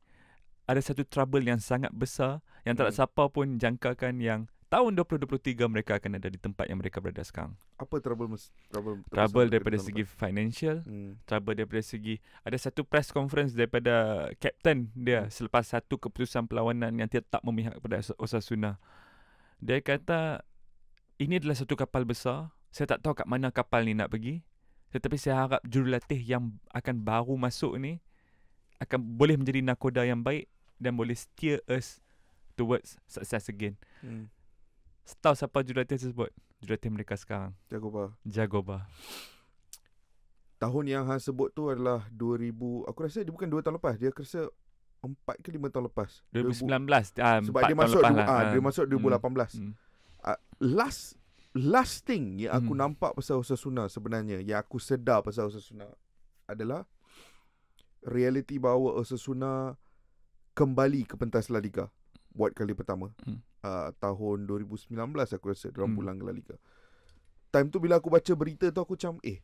ada satu trouble yang sangat besar yang tak hmm. siapa pun jangkakan yang tahun 2023 mereka akan ada di tempat yang mereka berada sekarang. Apa trouble mes- trouble trouble, trouble daripada segi tempat. financial, hmm. trouble daripada segi ada satu press conference daripada captain dia hmm. selepas satu keputusan perlawanan yang tidak memihak kepada Osasuna. Dia kata ini adalah satu kapal besar. Saya tak tahu kat mana kapal ni nak pergi. Tetapi saya harap jurulatih yang akan baru masuk ni akan boleh menjadi nakoda yang baik dan boleh steer us towards success again. Hmm. Tahu siapa jurulatih tersebut? Jurulatih mereka sekarang. Jagoba. Jagoba. Tahun yang Han sebut tu adalah 2000. Aku rasa dia bukan 2 tahun lepas. Dia rasa 4 ke 5 tahun lepas. 2019. 2000, uh, sebab dia masuk, lah. uh, dia ah. masuk 2018. Hmm. Hmm last last thing yang aku hmm. nampak pasal usaha sunnah sebenarnya yang aku sedar pasal usaha sunnah adalah reality bahawa usaha sunnah kembali ke pentas La Liga buat kali pertama hmm. uh, tahun 2019 aku rasa dalam hmm. bulan La Liga time tu bila aku baca berita tu aku macam eh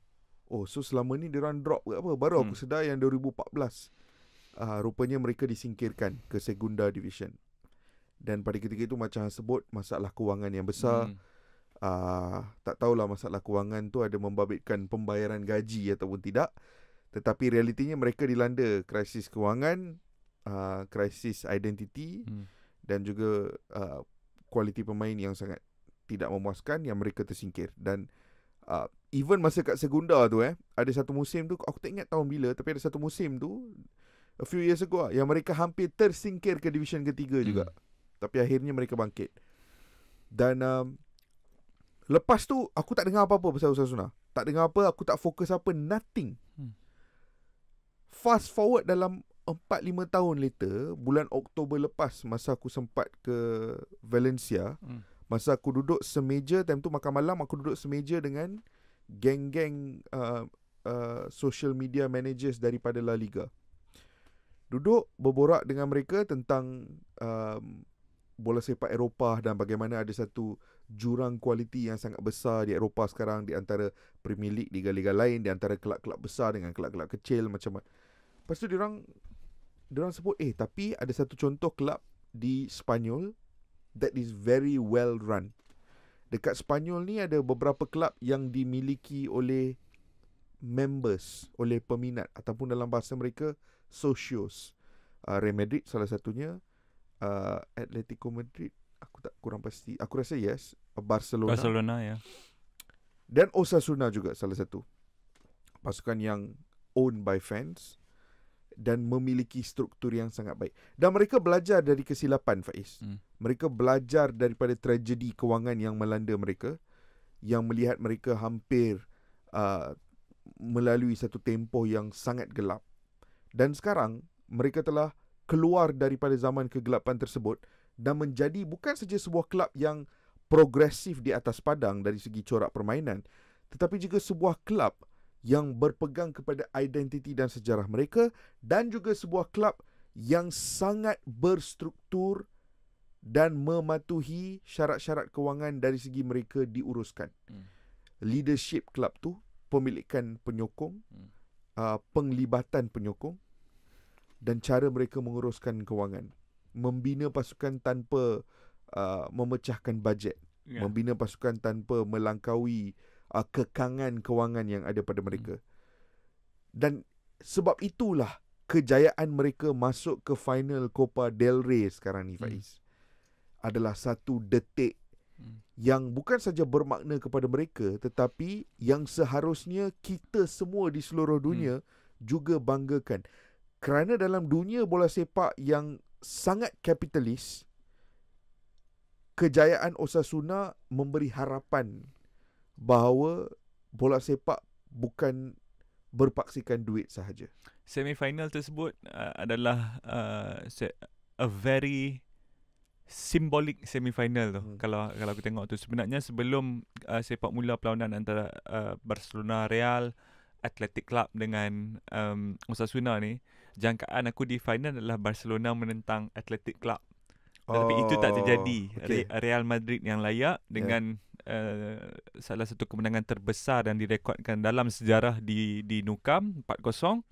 oh so selama ni dia drop ke apa baru hmm. aku sedar yang 2014 uh, ah, rupanya mereka disingkirkan ke Segunda Division dan pada ketika itu macam sebut masalah kewangan yang besar. Hmm. Uh, tak tahulah masalah kewangan tu ada membabitkan pembayaran gaji ataupun tidak. Tetapi realitinya mereka dilanda krisis kewangan, uh, krisis identiti hmm. dan juga uh, kualiti pemain yang sangat tidak memuaskan yang mereka tersingkir. Dan uh, even masa kat Segunda tu eh, ada satu musim tu, aku tak ingat tahun bila tapi ada satu musim tu, a few years ago yang mereka hampir tersingkir ke division ketiga hmm. juga. Tapi akhirnya mereka bangkit Dan um, Lepas tu Aku tak dengar apa-apa Pasal Osasuna Tak dengar apa Aku tak fokus apa Nothing hmm. Fast forward dalam 4-5 tahun later Bulan Oktober lepas Masa aku sempat ke Valencia hmm. Masa aku duduk semeja Time tu makan malam Aku duduk semeja dengan Geng-geng uh, uh, Social media managers Daripada La Liga Duduk berborak dengan mereka Tentang um, bola sepak Eropah dan bagaimana ada satu jurang kualiti yang sangat besar di Eropah sekarang di antara Premier League di liga-liga lain di antara kelab-kelab besar dengan kelab-kelab kecil macam mana. Lepas tu diorang diorang sebut eh tapi ada satu contoh kelab di Spanyol that is very well run. Dekat Spanyol ni ada beberapa kelab yang dimiliki oleh members oleh peminat ataupun dalam bahasa mereka socios. Uh, Real Madrid salah satunya, uh, Atletico Madrid aku tak kurang pasti aku rasa yes uh, Barcelona Barcelona ya dan Osasuna juga salah satu pasukan yang owned by fans dan memiliki struktur yang sangat baik dan mereka belajar dari kesilapan Faiz hmm. mereka belajar daripada tragedi kewangan yang melanda mereka yang melihat mereka hampir uh, melalui satu tempoh yang sangat gelap dan sekarang mereka telah keluar daripada zaman kegelapan tersebut dan menjadi bukan saja sebuah kelab yang progresif di atas padang dari segi corak permainan tetapi juga sebuah kelab yang berpegang kepada identiti dan sejarah mereka dan juga sebuah kelab yang sangat berstruktur dan mematuhi syarat-syarat kewangan dari segi mereka diuruskan. Hmm. Leadership club tu pemilikan penyokong, hmm. uh, penglibatan penyokong, dan cara mereka menguruskan kewangan membina pasukan tanpa uh, memecahkan bajet yeah. membina pasukan tanpa melangkaui uh, kekangan kewangan yang ada pada mereka hmm. dan sebab itulah kejayaan mereka masuk ke final Copa del Rey sekarang ni hmm. Faiz mm. adalah satu detik hmm. yang bukan saja bermakna kepada mereka tetapi yang seharusnya kita semua di seluruh dunia mm. juga banggakan kerana dalam dunia bola sepak yang sangat kapitalis, kejayaan Osasuna memberi harapan bahawa bola sepak bukan berpaksikan duit sahaja. Semifinal tersebut uh, adalah uh, a very symbolic semifinal tu. Hmm. Kalau kalau aku tengok tu sebenarnya sebelum uh, sepak mula perlawanan antara uh, Barcelona Real Athletic Club dengan um, Osasuna ni, jangkaan aku di final adalah Barcelona menentang Athletic Club. Oh, Tapi itu tak terjadi. Okay. Real Madrid yang layak ya. dengan yeah. uh, salah satu kemenangan terbesar yang direkodkan dalam sejarah di di Nukam 4-0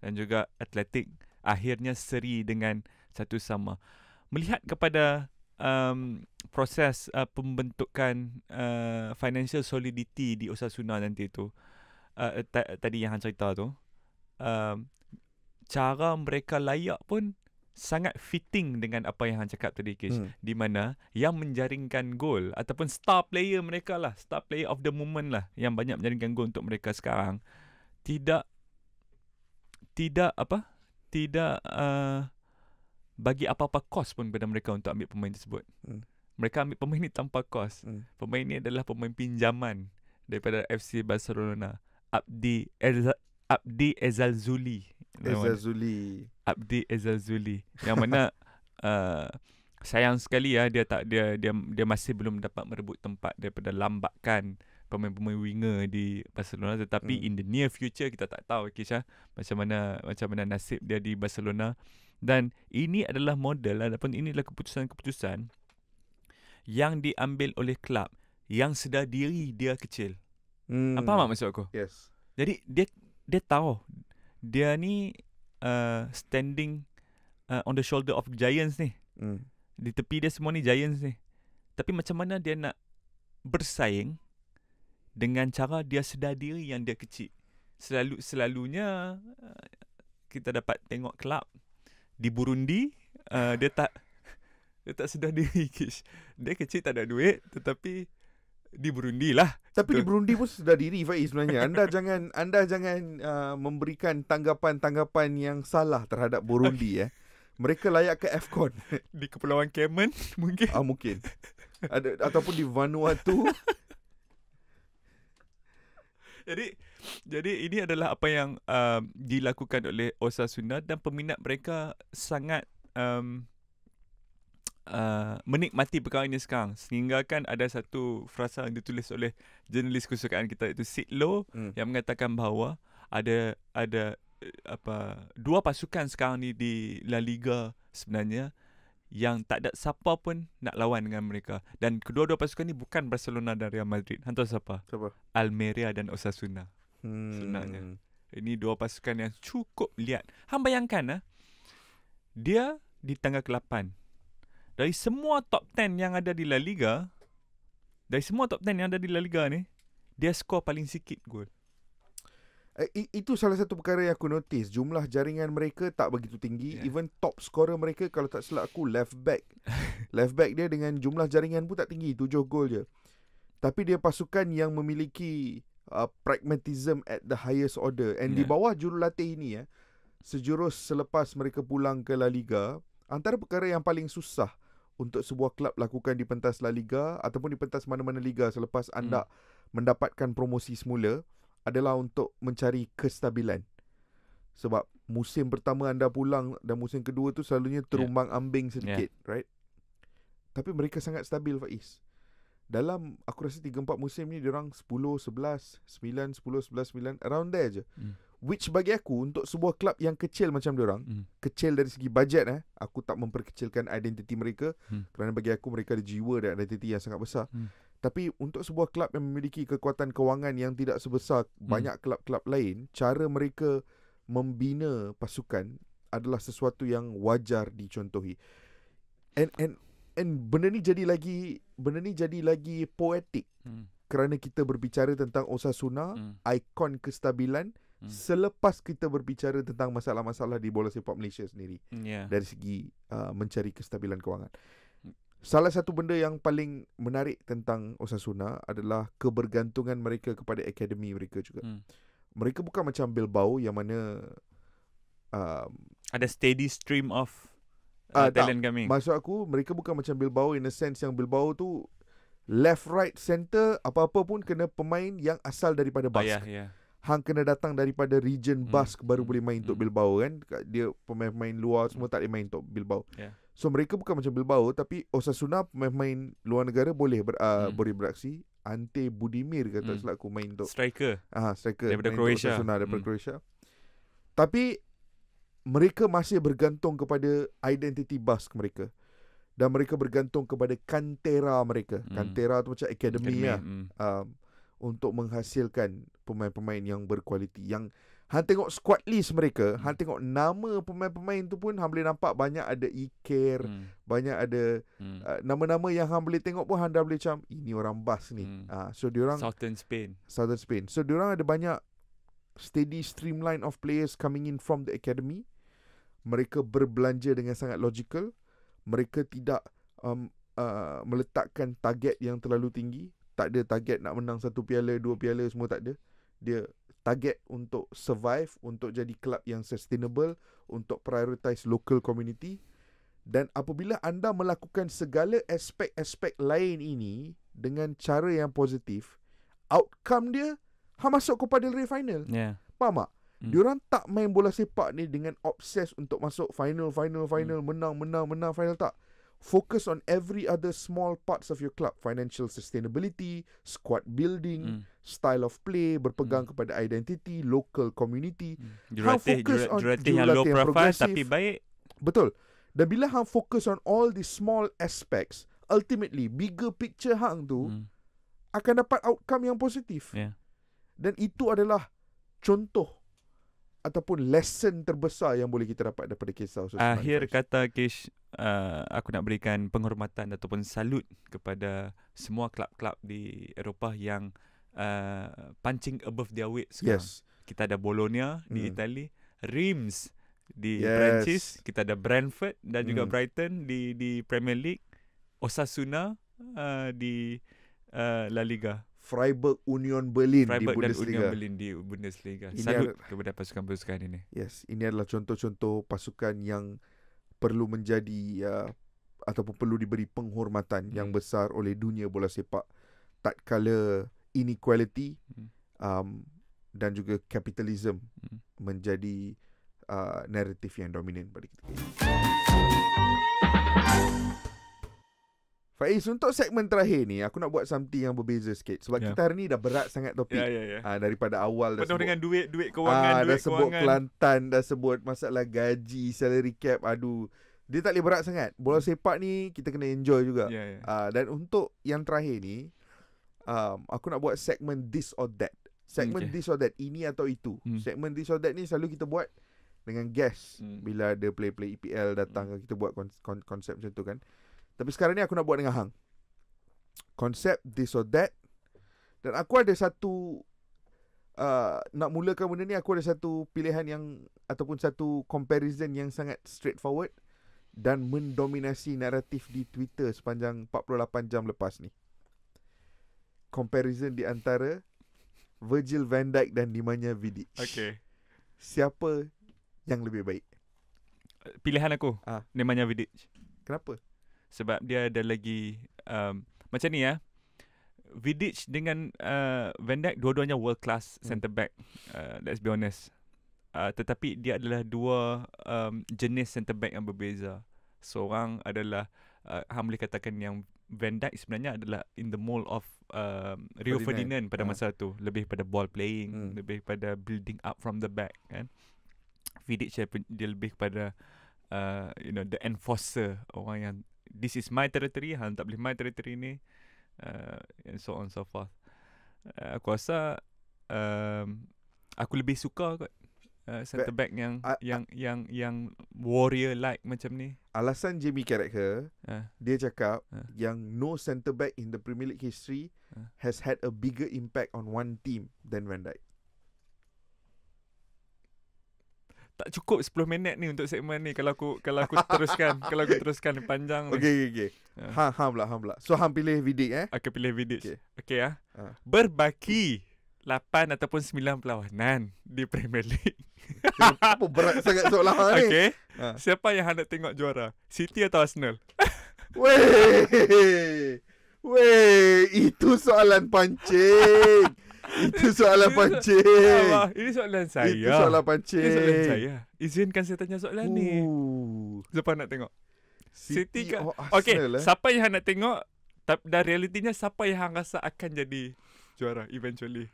dan juga Athletic akhirnya seri dengan satu sama. Melihat kepada um, proses uh, pembentukan uh, financial solidity di Osasuna nanti itu uh, eh, tadi yang Han cerita tu. Um, cara mereka layak pun sangat fitting dengan apa yang Han cakap tadi Kish hmm. di mana yang menjaringkan gol ataupun star player mereka lah star player of the moment lah yang banyak menjaringkan gol untuk mereka sekarang tidak tidak apa tidak uh, bagi apa-apa kos pun kepada mereka untuk ambil pemain tersebut hmm. mereka ambil pemain ini tanpa kos hmm. pemain ini adalah pemain pinjaman daripada FC Barcelona Abdi Abdi Ezal Zuli. Ezal Zuli. Abdi Ezal Zuli. Yang mana uh, sayang sekali ya dia tak dia dia dia masih belum dapat merebut tempat daripada lambakan pemain-pemain winger di Barcelona tetapi hmm. in the near future kita tak tahu Kisha macam mana macam mana nasib dia di Barcelona dan ini adalah model ataupun ini adalah keputusan-keputusan yang diambil oleh klub yang sedar diri dia kecil. Hmm. Apa mak maksud aku? Yes. Jadi dia dia tahu dia ni uh, standing uh, on the shoulder of giants ni. Hmm. Di tepi dia semua ni giants ni. Tapi macam mana dia nak bersaing dengan cara dia sedar diri yang dia kecil. Selalu selalunya uh, kita dapat tengok kelab di Burundi uh, dia tak dia tak sedar diri kis. Dia kecil tak ada duit tetapi di Burundi lah. Tapi di Burundi pun sudah diri Faiz sebenarnya. Anda jangan anda jangan uh, memberikan tanggapan-tanggapan yang salah terhadap Burundi okay. eh. Mereka layak ke Afcon di Kepulauan Cayman mungkin. Ah mungkin. Ada ataupun di Vanuatu. jadi jadi ini adalah apa yang uh, dilakukan oleh Osasuna dan peminat mereka sangat um, uh, menikmati ini sekarang sehingga kan ada satu frasa yang ditulis oleh jurnalis kesukaan kita itu Sid hmm. yang mengatakan bahawa ada ada eh, apa dua pasukan sekarang ni di La Liga sebenarnya yang tak ada siapa pun nak lawan dengan mereka dan kedua-dua pasukan ni bukan Barcelona dan Real Madrid hantar siapa siapa Almeria dan Osasuna hmm. sebenarnya ini dua pasukan yang cukup liat. Hang bayangkan ah, Dia di tangga ke-8 dari semua top 10 yang ada di La Liga Dari semua top 10 yang ada di La Liga ni Dia skor paling sikit gol eh, Itu salah satu perkara yang aku notice Jumlah jaringan mereka tak begitu tinggi yeah. Even top scorer mereka Kalau tak silap aku left back Left back dia dengan jumlah jaringan pun tak tinggi 7 gol je Tapi dia pasukan yang memiliki uh, Pragmatism at the highest order And yeah. di bawah jurulatih ini eh, Sejurus selepas mereka pulang ke La Liga Antara perkara yang paling susah untuk sebuah klub lakukan di pentas La Liga ataupun di pentas mana-mana liga selepas hmm. anda mendapatkan promosi semula adalah untuk mencari kestabilan. Sebab musim pertama anda pulang dan musim kedua tu selalunya ya. terumbang-ambing ya. sedikit, yeah. right? Tapi mereka sangat stabil Faiz. Dalam aku rasa 3 4 musim ni dia orang 10 11 9 10 11 9 around there je. Hmm which bagi aku untuk sebuah klub yang kecil macam dia orang, mm. kecil dari segi bajet eh, aku tak memperkecilkan identiti mereka mm. kerana bagi aku mereka ada jiwa dan identiti yang sangat besar. Mm. Tapi untuk sebuah klub yang memiliki kekuatan kewangan yang tidak sebesar hmm. banyak klub-klub lain, cara mereka membina pasukan adalah sesuatu yang wajar dicontohi. And and and benda ni jadi lagi benda ni jadi lagi poetik. Hmm. Kerana kita berbicara tentang Osasuna, hmm. ikon kestabilan Hmm. selepas kita berbicara tentang masalah-masalah di bola sepak Malaysia sendiri yeah. dari segi uh, mencari kestabilan kewangan. Hmm. Salah satu benda yang paling menarik tentang Osasuna adalah kebergantungan mereka kepada akademi mereka juga. Hmm. Mereka bukan macam Bilbao yang mana um, ada steady stream of uh, uh, talent kami. Maksud aku mereka bukan macam Bilbao in a sense yang Bilbao tu left right center apa-apa pun kena pemain yang asal daripada Basque. Oh, yeah, ya, yeah. Hang kena datang daripada region hmm, Basque hmm, baru hmm, boleh main untuk Bilbao kan. Dia pemain-pemain luar semua tak boleh main untuk Bilbao. Yeah. So mereka bukan macam Bilbao tapi Osasuna pemain-pemain luar negara boleh ber, uh, hmm. boleh beraksi. Ante Budimir kata hmm. selaku main untuk striker. Ah striker daripada Croatia. Osasuna daripada hmm. Croatia. Tapi mereka masih bergantung kepada identiti Basque mereka. Dan mereka bergantung kepada Kantera mereka. Hmm. Kantera tu macam academy, lah. Hmm. Um, untuk menghasilkan pemain-pemain yang berkualiti yang Han tengok squad list mereka, hmm. han tengok nama pemain-pemain tu pun han boleh nampak banyak ada Iker, hmm. banyak ada hmm. uh, nama-nama yang han boleh tengok pun han dah boleh macam ini orang bas ni. Hmm. Uh, so diorang Southern Spain. Southern Spain. So dia orang ada banyak steady streamline of players coming in from the academy. Mereka berbelanja dengan sangat logical. Mereka tidak um, uh, meletakkan target yang terlalu tinggi tak ada target nak menang satu piala, dua piala semua tak ada. Dia target untuk survive, untuk jadi club yang sustainable, untuk prioritise local community. Dan apabila anda melakukan segala aspek-aspek lain ini dengan cara yang positif, outcome dia ha masuk kepada real final. Ya. Yeah. Faham tak? Mm. Diorang tak main bola sepak ni dengan obses untuk masuk final, final, final, mm. menang, menang, menang, final tak focus on every other small parts of your club financial sustainability squad building mm. style of play berpegang mm. kepada identity local community mm. how focus on jurati yang low profile tapi baik betul dan bila hang focus on all the small aspects ultimately bigger picture hang tu mm. akan dapat outcome yang positif yeah. dan itu adalah contoh ataupun lesson terbesar yang boleh kita dapat daripada kisah Osman Akhir Faiz. kata Kish, uh, aku nak berikan penghormatan ataupun salut kepada semua klub-klub di Eropah yang uh, pancing above their weight sekarang. Yes. Kita ada Bologna hmm. di Itali, Reims di yes. Prancis, kita ada Brentford dan juga hmm. Brighton di di Premier League, Osasuna uh, di uh, La Liga. Freiburg Union Berlin Freiburg di Bundesliga. Freiburg Union Berlin di Bundesliga. Ini Salut ada, kepada pasukan-pasukan ini. Yes, ini adalah contoh-contoh pasukan yang perlu menjadi uh, ataupun perlu diberi penghormatan hmm. yang besar oleh dunia bola sepak tak tatkala inequality hmm. um, dan juga kapitalism hmm. menjadi uh, naratif yang dominan pada kita. Hmm. Faiz untuk segmen terakhir ni aku nak buat something yang berbeza sikit sebab yeah. kita hari ni dah berat sangat topik yeah, yeah, yeah. Uh, daripada awal dah sebut dengan duit duit ah, kewangan uh, duit dah sebut kewangan. Kelantan dah sebut masalah gaji salary cap aduh dia tak boleh berat sangat bola hmm. sepak ni kita kena enjoy juga yeah, ya, ya. yeah. Uh, dan untuk yang terakhir ni um, aku nak buat segmen this or that segmen hmm, okay. this or that ini atau itu hmm. segmen this or that ni selalu kita buat dengan guest hmm. bila ada play-play EPL datang hmm. kita buat kon kon konsep macam tu kan tapi sekarang ni aku nak buat dengan Hang Konsep this or that Dan aku ada satu uh, Nak mulakan benda ni Aku ada satu pilihan yang Ataupun satu comparison yang sangat straightforward Dan mendominasi naratif di Twitter Sepanjang 48 jam lepas ni Comparison di antara Virgil van Dijk dan Dimanya Vidic Okay Siapa yang lebih baik? Pilihan aku ha. Ah. Nemanja Vidic Kenapa? sebab dia ada lagi um, macam ni ya. Vidic dengan uh, Van Dijk dua-duanya world class hmm. centre back. Uh, let's be honest. Uh, tetapi dia adalah dua um, jenis centre back yang berbeza. Seorang adalah uh, hang boleh katakan yang Van Dijk sebenarnya adalah in the mold of uh, Rio Ferdinand, Ferdinand pada yeah. masa ah. tu, lebih pada ball playing, hmm. lebih pada building up from the back kan. Vidic dia lebih kepada uh, you know the enforcer, orang yang this is my territory hang tak boleh my territory ni uh, and so on so forth uh, aku rasa um, aku lebih suka kot Uh, center back yang uh, yang uh, yang yang warrior like macam ni. Alasan Jamie character, uh, dia cakap uh, yang no center back in the Premier League history uh, has had a bigger impact on one team than Van Dijk. tak cukup 10 minit ni untuk segmen ni kalau aku kalau aku teruskan kalau aku teruskan panjang okey okey okey ya. ha ha pula ha pula so hang pilih vidik eh aku pilih vidik okey okey ah ha. berbaki 8 ataupun 9 perlawanan di Premier League. Apa berat sangat soalan ni? Okey. Ha. Siapa yang hendak tengok juara? City atau Arsenal? Weh. Weh, itu soalan pancing. Itu soalan pancing. Allah, ini soalan saya. Itu soalan pancing. Ini soalan saya. Izinkan saya tanya soalan Ooh. ni. Siapa nak tengok? City, City oh, Okey, eh? siapa yang nak tengok? Dan realitinya siapa yang rasa akan jadi juara eventually?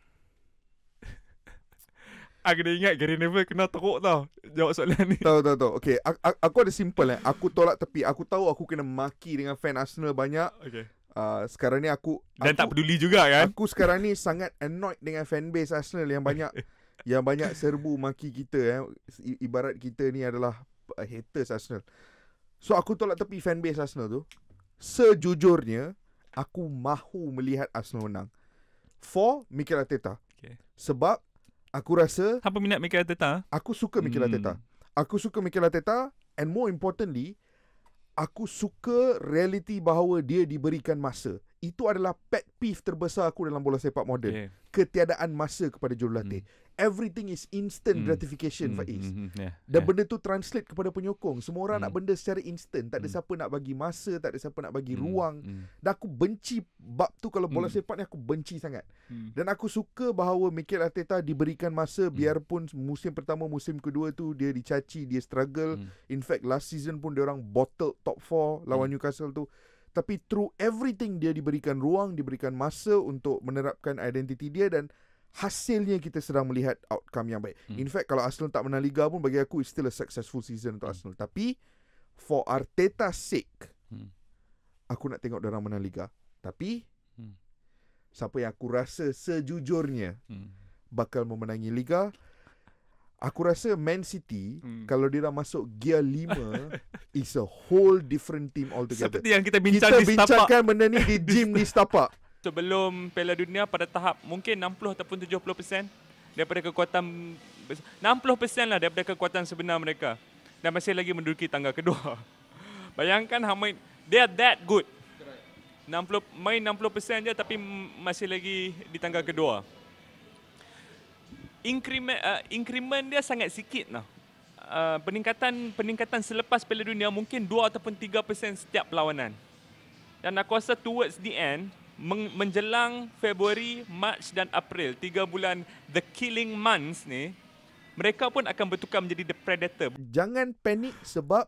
Aku dah ingat Gary Neville kena teruk tau Jawab soalan ni Tahu tahu tahu Okay aku, aku ada simple eh Aku tolak tepi Aku tahu aku kena maki dengan fan Arsenal banyak Okay Ah, sekarang ni aku dan aku, tak peduli juga kan. Aku sekarang ni sangat annoyed dengan fanbase Arsenal yang banyak yang banyak serbu maki kita eh. ibarat kita ni adalah eh, haters Arsenal. So aku tolak tepi fanbase Arsenal tu. Sejujurnya aku mahu melihat Arsenal menang. For Mikel Arteta. Okay. Sebab aku rasa apa minat Mikel Arteta? Aku suka Mikel hmm. Arteta. Aku suka Mikel Arteta and more importantly aku suka realiti bahawa dia diberikan masa itu adalah pet peeve terbesar aku dalam bola sepak moden. Yeah. Ketiadaan masa kepada jurulatih. Mm. Everything is instant mm. gratification mm. Faiz. mm Yeah. Dan yeah. benda tu translate kepada penyokong. Semua orang mm. nak hmm. benda secara instant. Tak ada mm. siapa nak bagi masa, tak ada siapa nak bagi mm. ruang. Mm. Dan aku benci bab tu kalau bola mm. sepak ni aku benci sangat. Mm. Dan aku suka bahawa Mikel Arteta diberikan masa mm. biarpun musim pertama, musim kedua tu dia dicaci, dia struggle. Mm. In fact last season pun dia orang bottle top 4 lawan mm. Newcastle tu tapi through everything dia diberikan ruang diberikan masa untuk menerapkan identiti dia dan hasilnya kita sedang melihat outcome yang baik hmm. in fact kalau Arsenal tak menang liga pun bagi aku it's still a successful season untuk hmm. Arsenal tapi for Arteta sake hmm. aku nak tengok orang menang liga tapi hmm. siapa yang aku rasa sejujurnya hmm. bakal memenangi liga Aku rasa Man City hmm. kalau dia dah masuk gear 5 is a whole different team altogether. Seperti yang kita bincang kita bincangkan benda ni di gym di Stapak. Sebelum Piala Dunia pada tahap mungkin 60 ataupun 70% daripada kekuatan 60% lah daripada kekuatan sebenar mereka dan masih lagi menduduki tangga kedua. Bayangkan Hamid they are that good. 60 main 60% je tapi masih lagi di tangga kedua increment uh, increment dia sangat sikit lah. Uh, peningkatan peningkatan selepas Piala Dunia mungkin 2 ataupun 3% setiap perlawanan. Dan aku rasa towards the end men- menjelang Februari, March dan April, 3 bulan the killing months ni, mereka pun akan bertukar menjadi the predator. Jangan panik sebab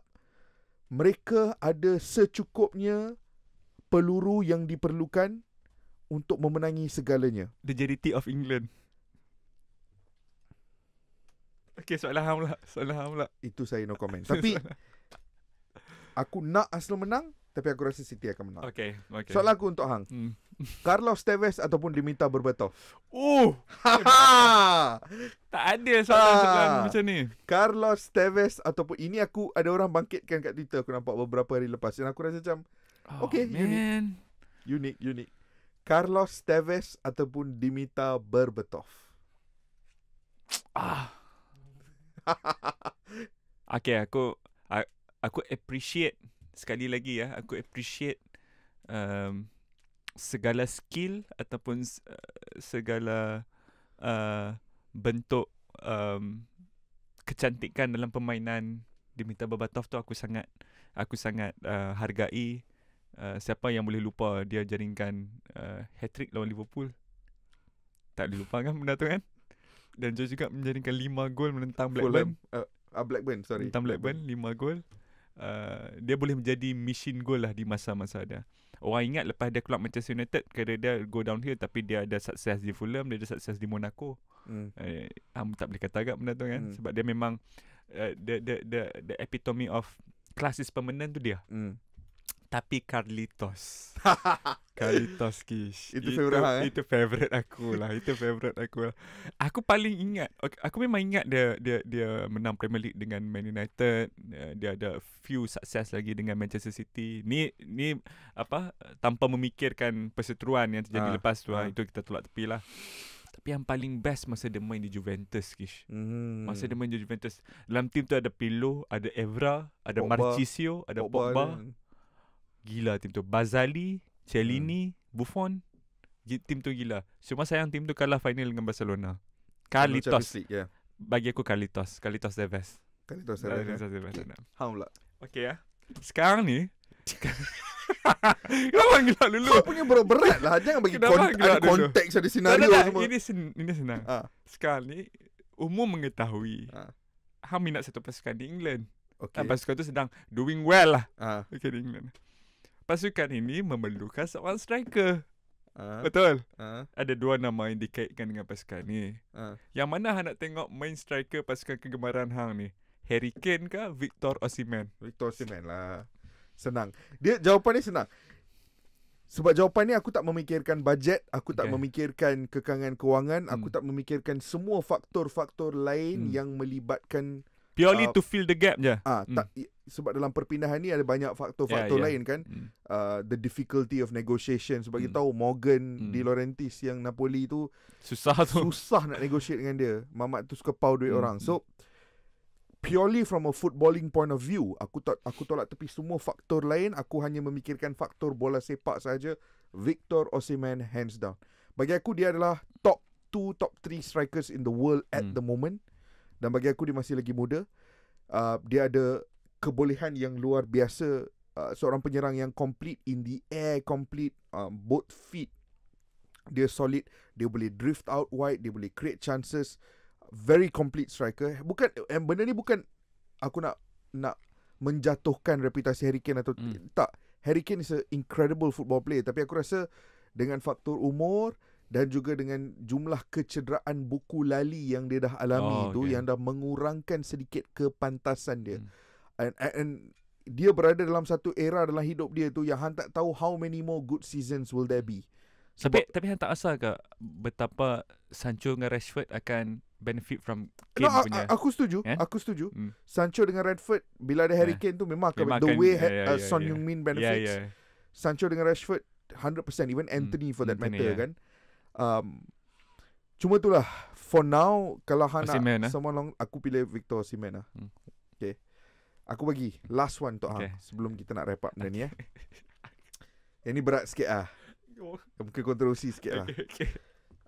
mereka ada secukupnya peluru yang diperlukan untuk memenangi segalanya. The JDT of England. Okay soalan hang pula Soalan hang pula Itu saya no comment Tapi Aku nak Arsenal menang Tapi aku rasa City akan menang Okay, okay. Soalan aku untuk hang hmm. Carlos Tevez Ataupun Dimitar Berbatov Oh Tak ada soalan ha. macam ni Carlos Tevez Ataupun ini aku Ada orang bangkitkan kat Twitter Aku nampak beberapa hari lepas Dan aku rasa macam oh, Okay man. Unique. unique Unique Carlos Tevez Ataupun Dimitar Berbatov Ah okay, aku aku appreciate sekali lagi ya. Aku appreciate um, segala skill ataupun uh, segala uh, bentuk um, kecantikan dalam permainan Dimitar Babatov tu aku sangat aku sangat uh, hargai uh, siapa yang boleh lupa dia jaringkan uh, hat-trick lawan Liverpool tak dilupakan, lupa kan benda tu kan dan Joe juga menjaringkan 5 gol menentang Blackburn. Uh, uh, Blackburn, sorry. Menentang Blackburn, 5 gol. Uh, dia boleh menjadi mesin gol lah di masa-masa dia. Orang ingat lepas dia keluar Manchester United, kerana dia go downhill tapi dia ada sukses di Fulham, dia ada sukses di Monaco. Hmm. Uh, tak boleh kata agak benda tu kan. Hmm. Sebab dia memang uh, the, the, the, the, epitome of klasis permanent tu dia. Hmm. Tapi Carlitos Carlitos kis, Itu favorite itu, ha, eh? itu favorite aku lah Itu favorite aku lah Aku paling ingat okay, Aku memang ingat dia Dia dia menang Premier League dengan Man United Dia ada few success lagi dengan Manchester City Ni ni apa Tanpa memikirkan perseteruan yang terjadi ha, lepas tu ha. Itu kita tolak tepi lah tapi yang paling best masa dia main di Juventus kis. Hmm. Masa dia main di Juventus. Dalam tim tu ada Pirlo, ada Evra, ada Marchisio, ada Pogba. Pogba gila tim tu. Bazali, Cellini, hmm. Buffon, tim tu gila. Cuma sayang tim tu kalah final dengan Barcelona. Kalitos. Yeah. Ya. Bagi aku Kalitos. Kalitos the best. Kalitos the best. Ya. Kalitos lah, Okay ya. Sekarang ni. Kenapa gila lah dulu? Kau punya berat-berat lah. Jangan bagi kont- konteks ada senario tak, tak, tak. semua. Ini, sen- ini senang. Ha. Sekarang ni, umum mengetahui. Ha. nak satu pasukan di England. Okay. Kan pasukan tu sedang doing well lah. Ha. Ah. Okay, di England pasukan ini memerlukan seorang striker. Uh, Betul. Uh, ada dua nama yang dikaitkan dengan pasukan ni. Uh, yang mana hang tengok main striker pasukan kegemaran hang ni? Harry Kane ke Victor Osimhen? Victor Osimhen lah. Senang. Dia jawapan ni senang. Sebab jawapan ni aku tak memikirkan bajet, aku tak okay. memikirkan kekangan kewangan, aku hmm. tak memikirkan semua faktor-faktor lain hmm. yang melibatkan purely uh, to fill the gap je. Ah, mm. tak, sebab dalam perpindahan ni ada banyak faktor-faktor yeah, yeah. lain kan. Mm. Uh, the difficulty of negotiation sebab mm. kita hmm. tahu Morgan mm. di Laurentiis yang Napoli tu susah tu. Susah nak negotiate dengan dia. Mamat tu suka pau duit mm. orang. Hmm. So purely from a footballing point of view, aku tak aku tolak tepi semua faktor lain, aku hanya memikirkan faktor bola sepak saja. Victor Osimhen hands down. Bagi aku dia adalah top 2 top 3 strikers in the world at mm. the moment. Dan bagi aku dia masih lagi muda. Uh, dia ada kebolehan yang luar biasa. Uh, seorang penyerang yang complete in the air, complete uh, both feet. Dia solid, dia boleh drift out wide, dia boleh create chances. Very complete striker. Bukan and eh, benda ni bukan aku nak nak menjatuhkan reputasi Harry Kane atau mm. tak. Harry Kane is an incredible football player tapi aku rasa dengan faktor umur, dan juga dengan jumlah kecederaan buku lali yang dia dah alami oh, tu okay. yang dah mengurangkan sedikit kepantasan dia hmm. and, and, and dia berada dalam satu era dalam hidup dia tu yang han tak tahu how many more good seasons will there be sebab tapi, tapi han tak rasa ke betapa Sancho dengan Rashford akan benefit from Kane no, punya. Aku setuju, yeah? aku setuju. Mm. Sancho dengan Rashford bila ada Harry yeah. Kane tu memang, memang the way yeah, ha- yeah, yeah, uh, ya, Son yeah. Heung-min ya, ya. benefits. Yeah, yeah. Sancho dengan Rashford 100% even hmm. Anthony mm. for that Anthony, matter yeah. kan um, cuma itulah for now kalau hang Osimen, oh, nak eh? someone long aku pilih Victor Osimen lah. Hmm. Okay. Aku bagi last one untuk okay. hang sebelum kita nak wrap up benda ni eh. Yang ni berat sikit ah. Mungkin kontroversi sikit lah. Okay,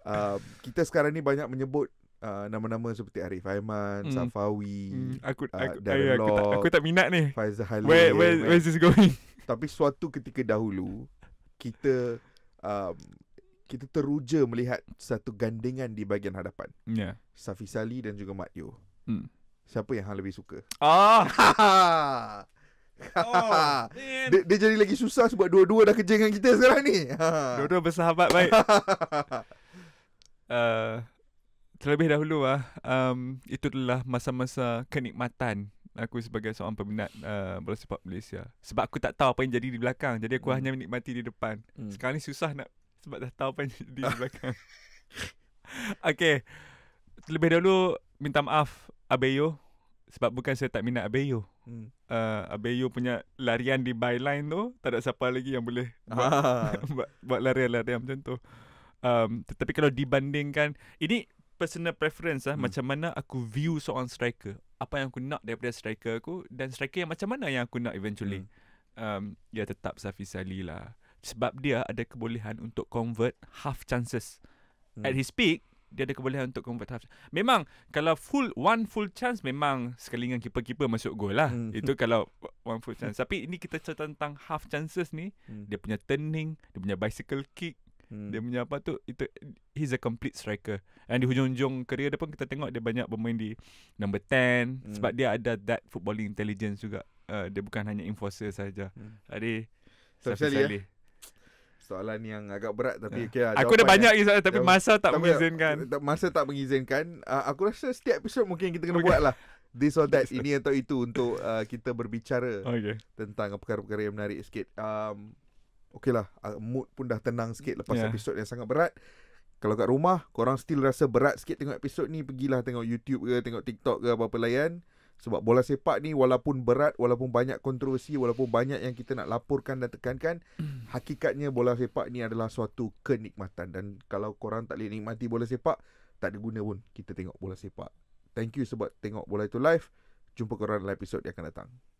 um, kita sekarang ni banyak menyebut Uh, nama-nama seperti Arif Aiman, mm. Safawi, mm. aku, uh, aku, Darren Lock, aku, tak, aku tak minat ni. Faizal Halim. Where, where, where is this going? Tapi suatu ketika dahulu, kita um, kita teruja melihat satu gandingan di bahagian hadapan. Ya. Yeah. Safi Sali dan juga Mat Yo. Hmm. Siapa yang hang lebih suka? Ah. oh, dia, dia jadi lagi susah sebab dua-dua dah kerja dengan kita sekarang ni. dua-dua bersahabat baik. uh, terlebih dahulu ah, um, itu adalah masa-masa kenikmatan aku sebagai seorang peminat uh, bola sepak Malaysia. Sebab aku tak tahu apa yang jadi di belakang, jadi aku hmm. hanya menikmati di depan. Hmm. Sekarang ni susah nak sebab dah tahu apa yang di belakang Okay Terlebih dahulu Minta maaf Abeyo Sebab bukan saya tak minat Abeyo hmm. uh, Abeyo punya larian di byline tu Tak ada siapa lagi yang boleh ah. Buat, buat, larian-larian macam tu um, Tetapi kalau dibandingkan Ini personal preference lah hmm. Macam mana aku view seorang striker Apa yang aku nak daripada striker aku Dan striker yang macam mana yang aku nak eventually hmm. um, Ya tetap Safi Salih lah sebab dia ada kebolehan untuk convert half chances. Hmm. At his peak, dia ada kebolehan untuk convert half. Memang kalau full one full chance memang sekali dengan keeper-keeper masuk gol lah. Hmm. Itu kalau one full chance. Tapi ini kita cerita tentang half chances ni, hmm. dia punya turning, dia punya bicycle kick, hmm. dia punya apa tu itu he's a complete striker. Dan di hujung-hujung kerjaya dia pun kita tengok dia banyak bermain di number 10 hmm. sebab dia ada that footballing intelligence juga. Uh, dia bukan hanya enforcer saja. Hmm. Jadi Safi ya. Salih soalan yang agak berat tapi yeah. okay, lah, aku dah banyak lagi soalan tapi jawab, masa tak mengizinkan masa tak mengizinkan uh, aku rasa setiap episod mungkin kita kena okay. buat lah this or that ini atau itu untuk uh, kita berbicara okay. tentang perkara-perkara yang menarik sikit um, Okey lah, uh, mood pun dah tenang sikit lepas yeah. episod yang sangat berat. Kalau kat rumah, korang still rasa berat sikit tengok episod ni, pergilah tengok YouTube ke, tengok TikTok ke, apa-apa layan. Sebab bola sepak ni walaupun berat, walaupun banyak kontroversi, walaupun banyak yang kita nak laporkan dan tekankan, hmm. hakikatnya bola sepak ni adalah suatu kenikmatan. Dan kalau korang tak boleh nikmati bola sepak, tak ada guna pun kita tengok bola sepak. Thank you sebab tengok bola itu live. Jumpa korang dalam episod yang akan datang.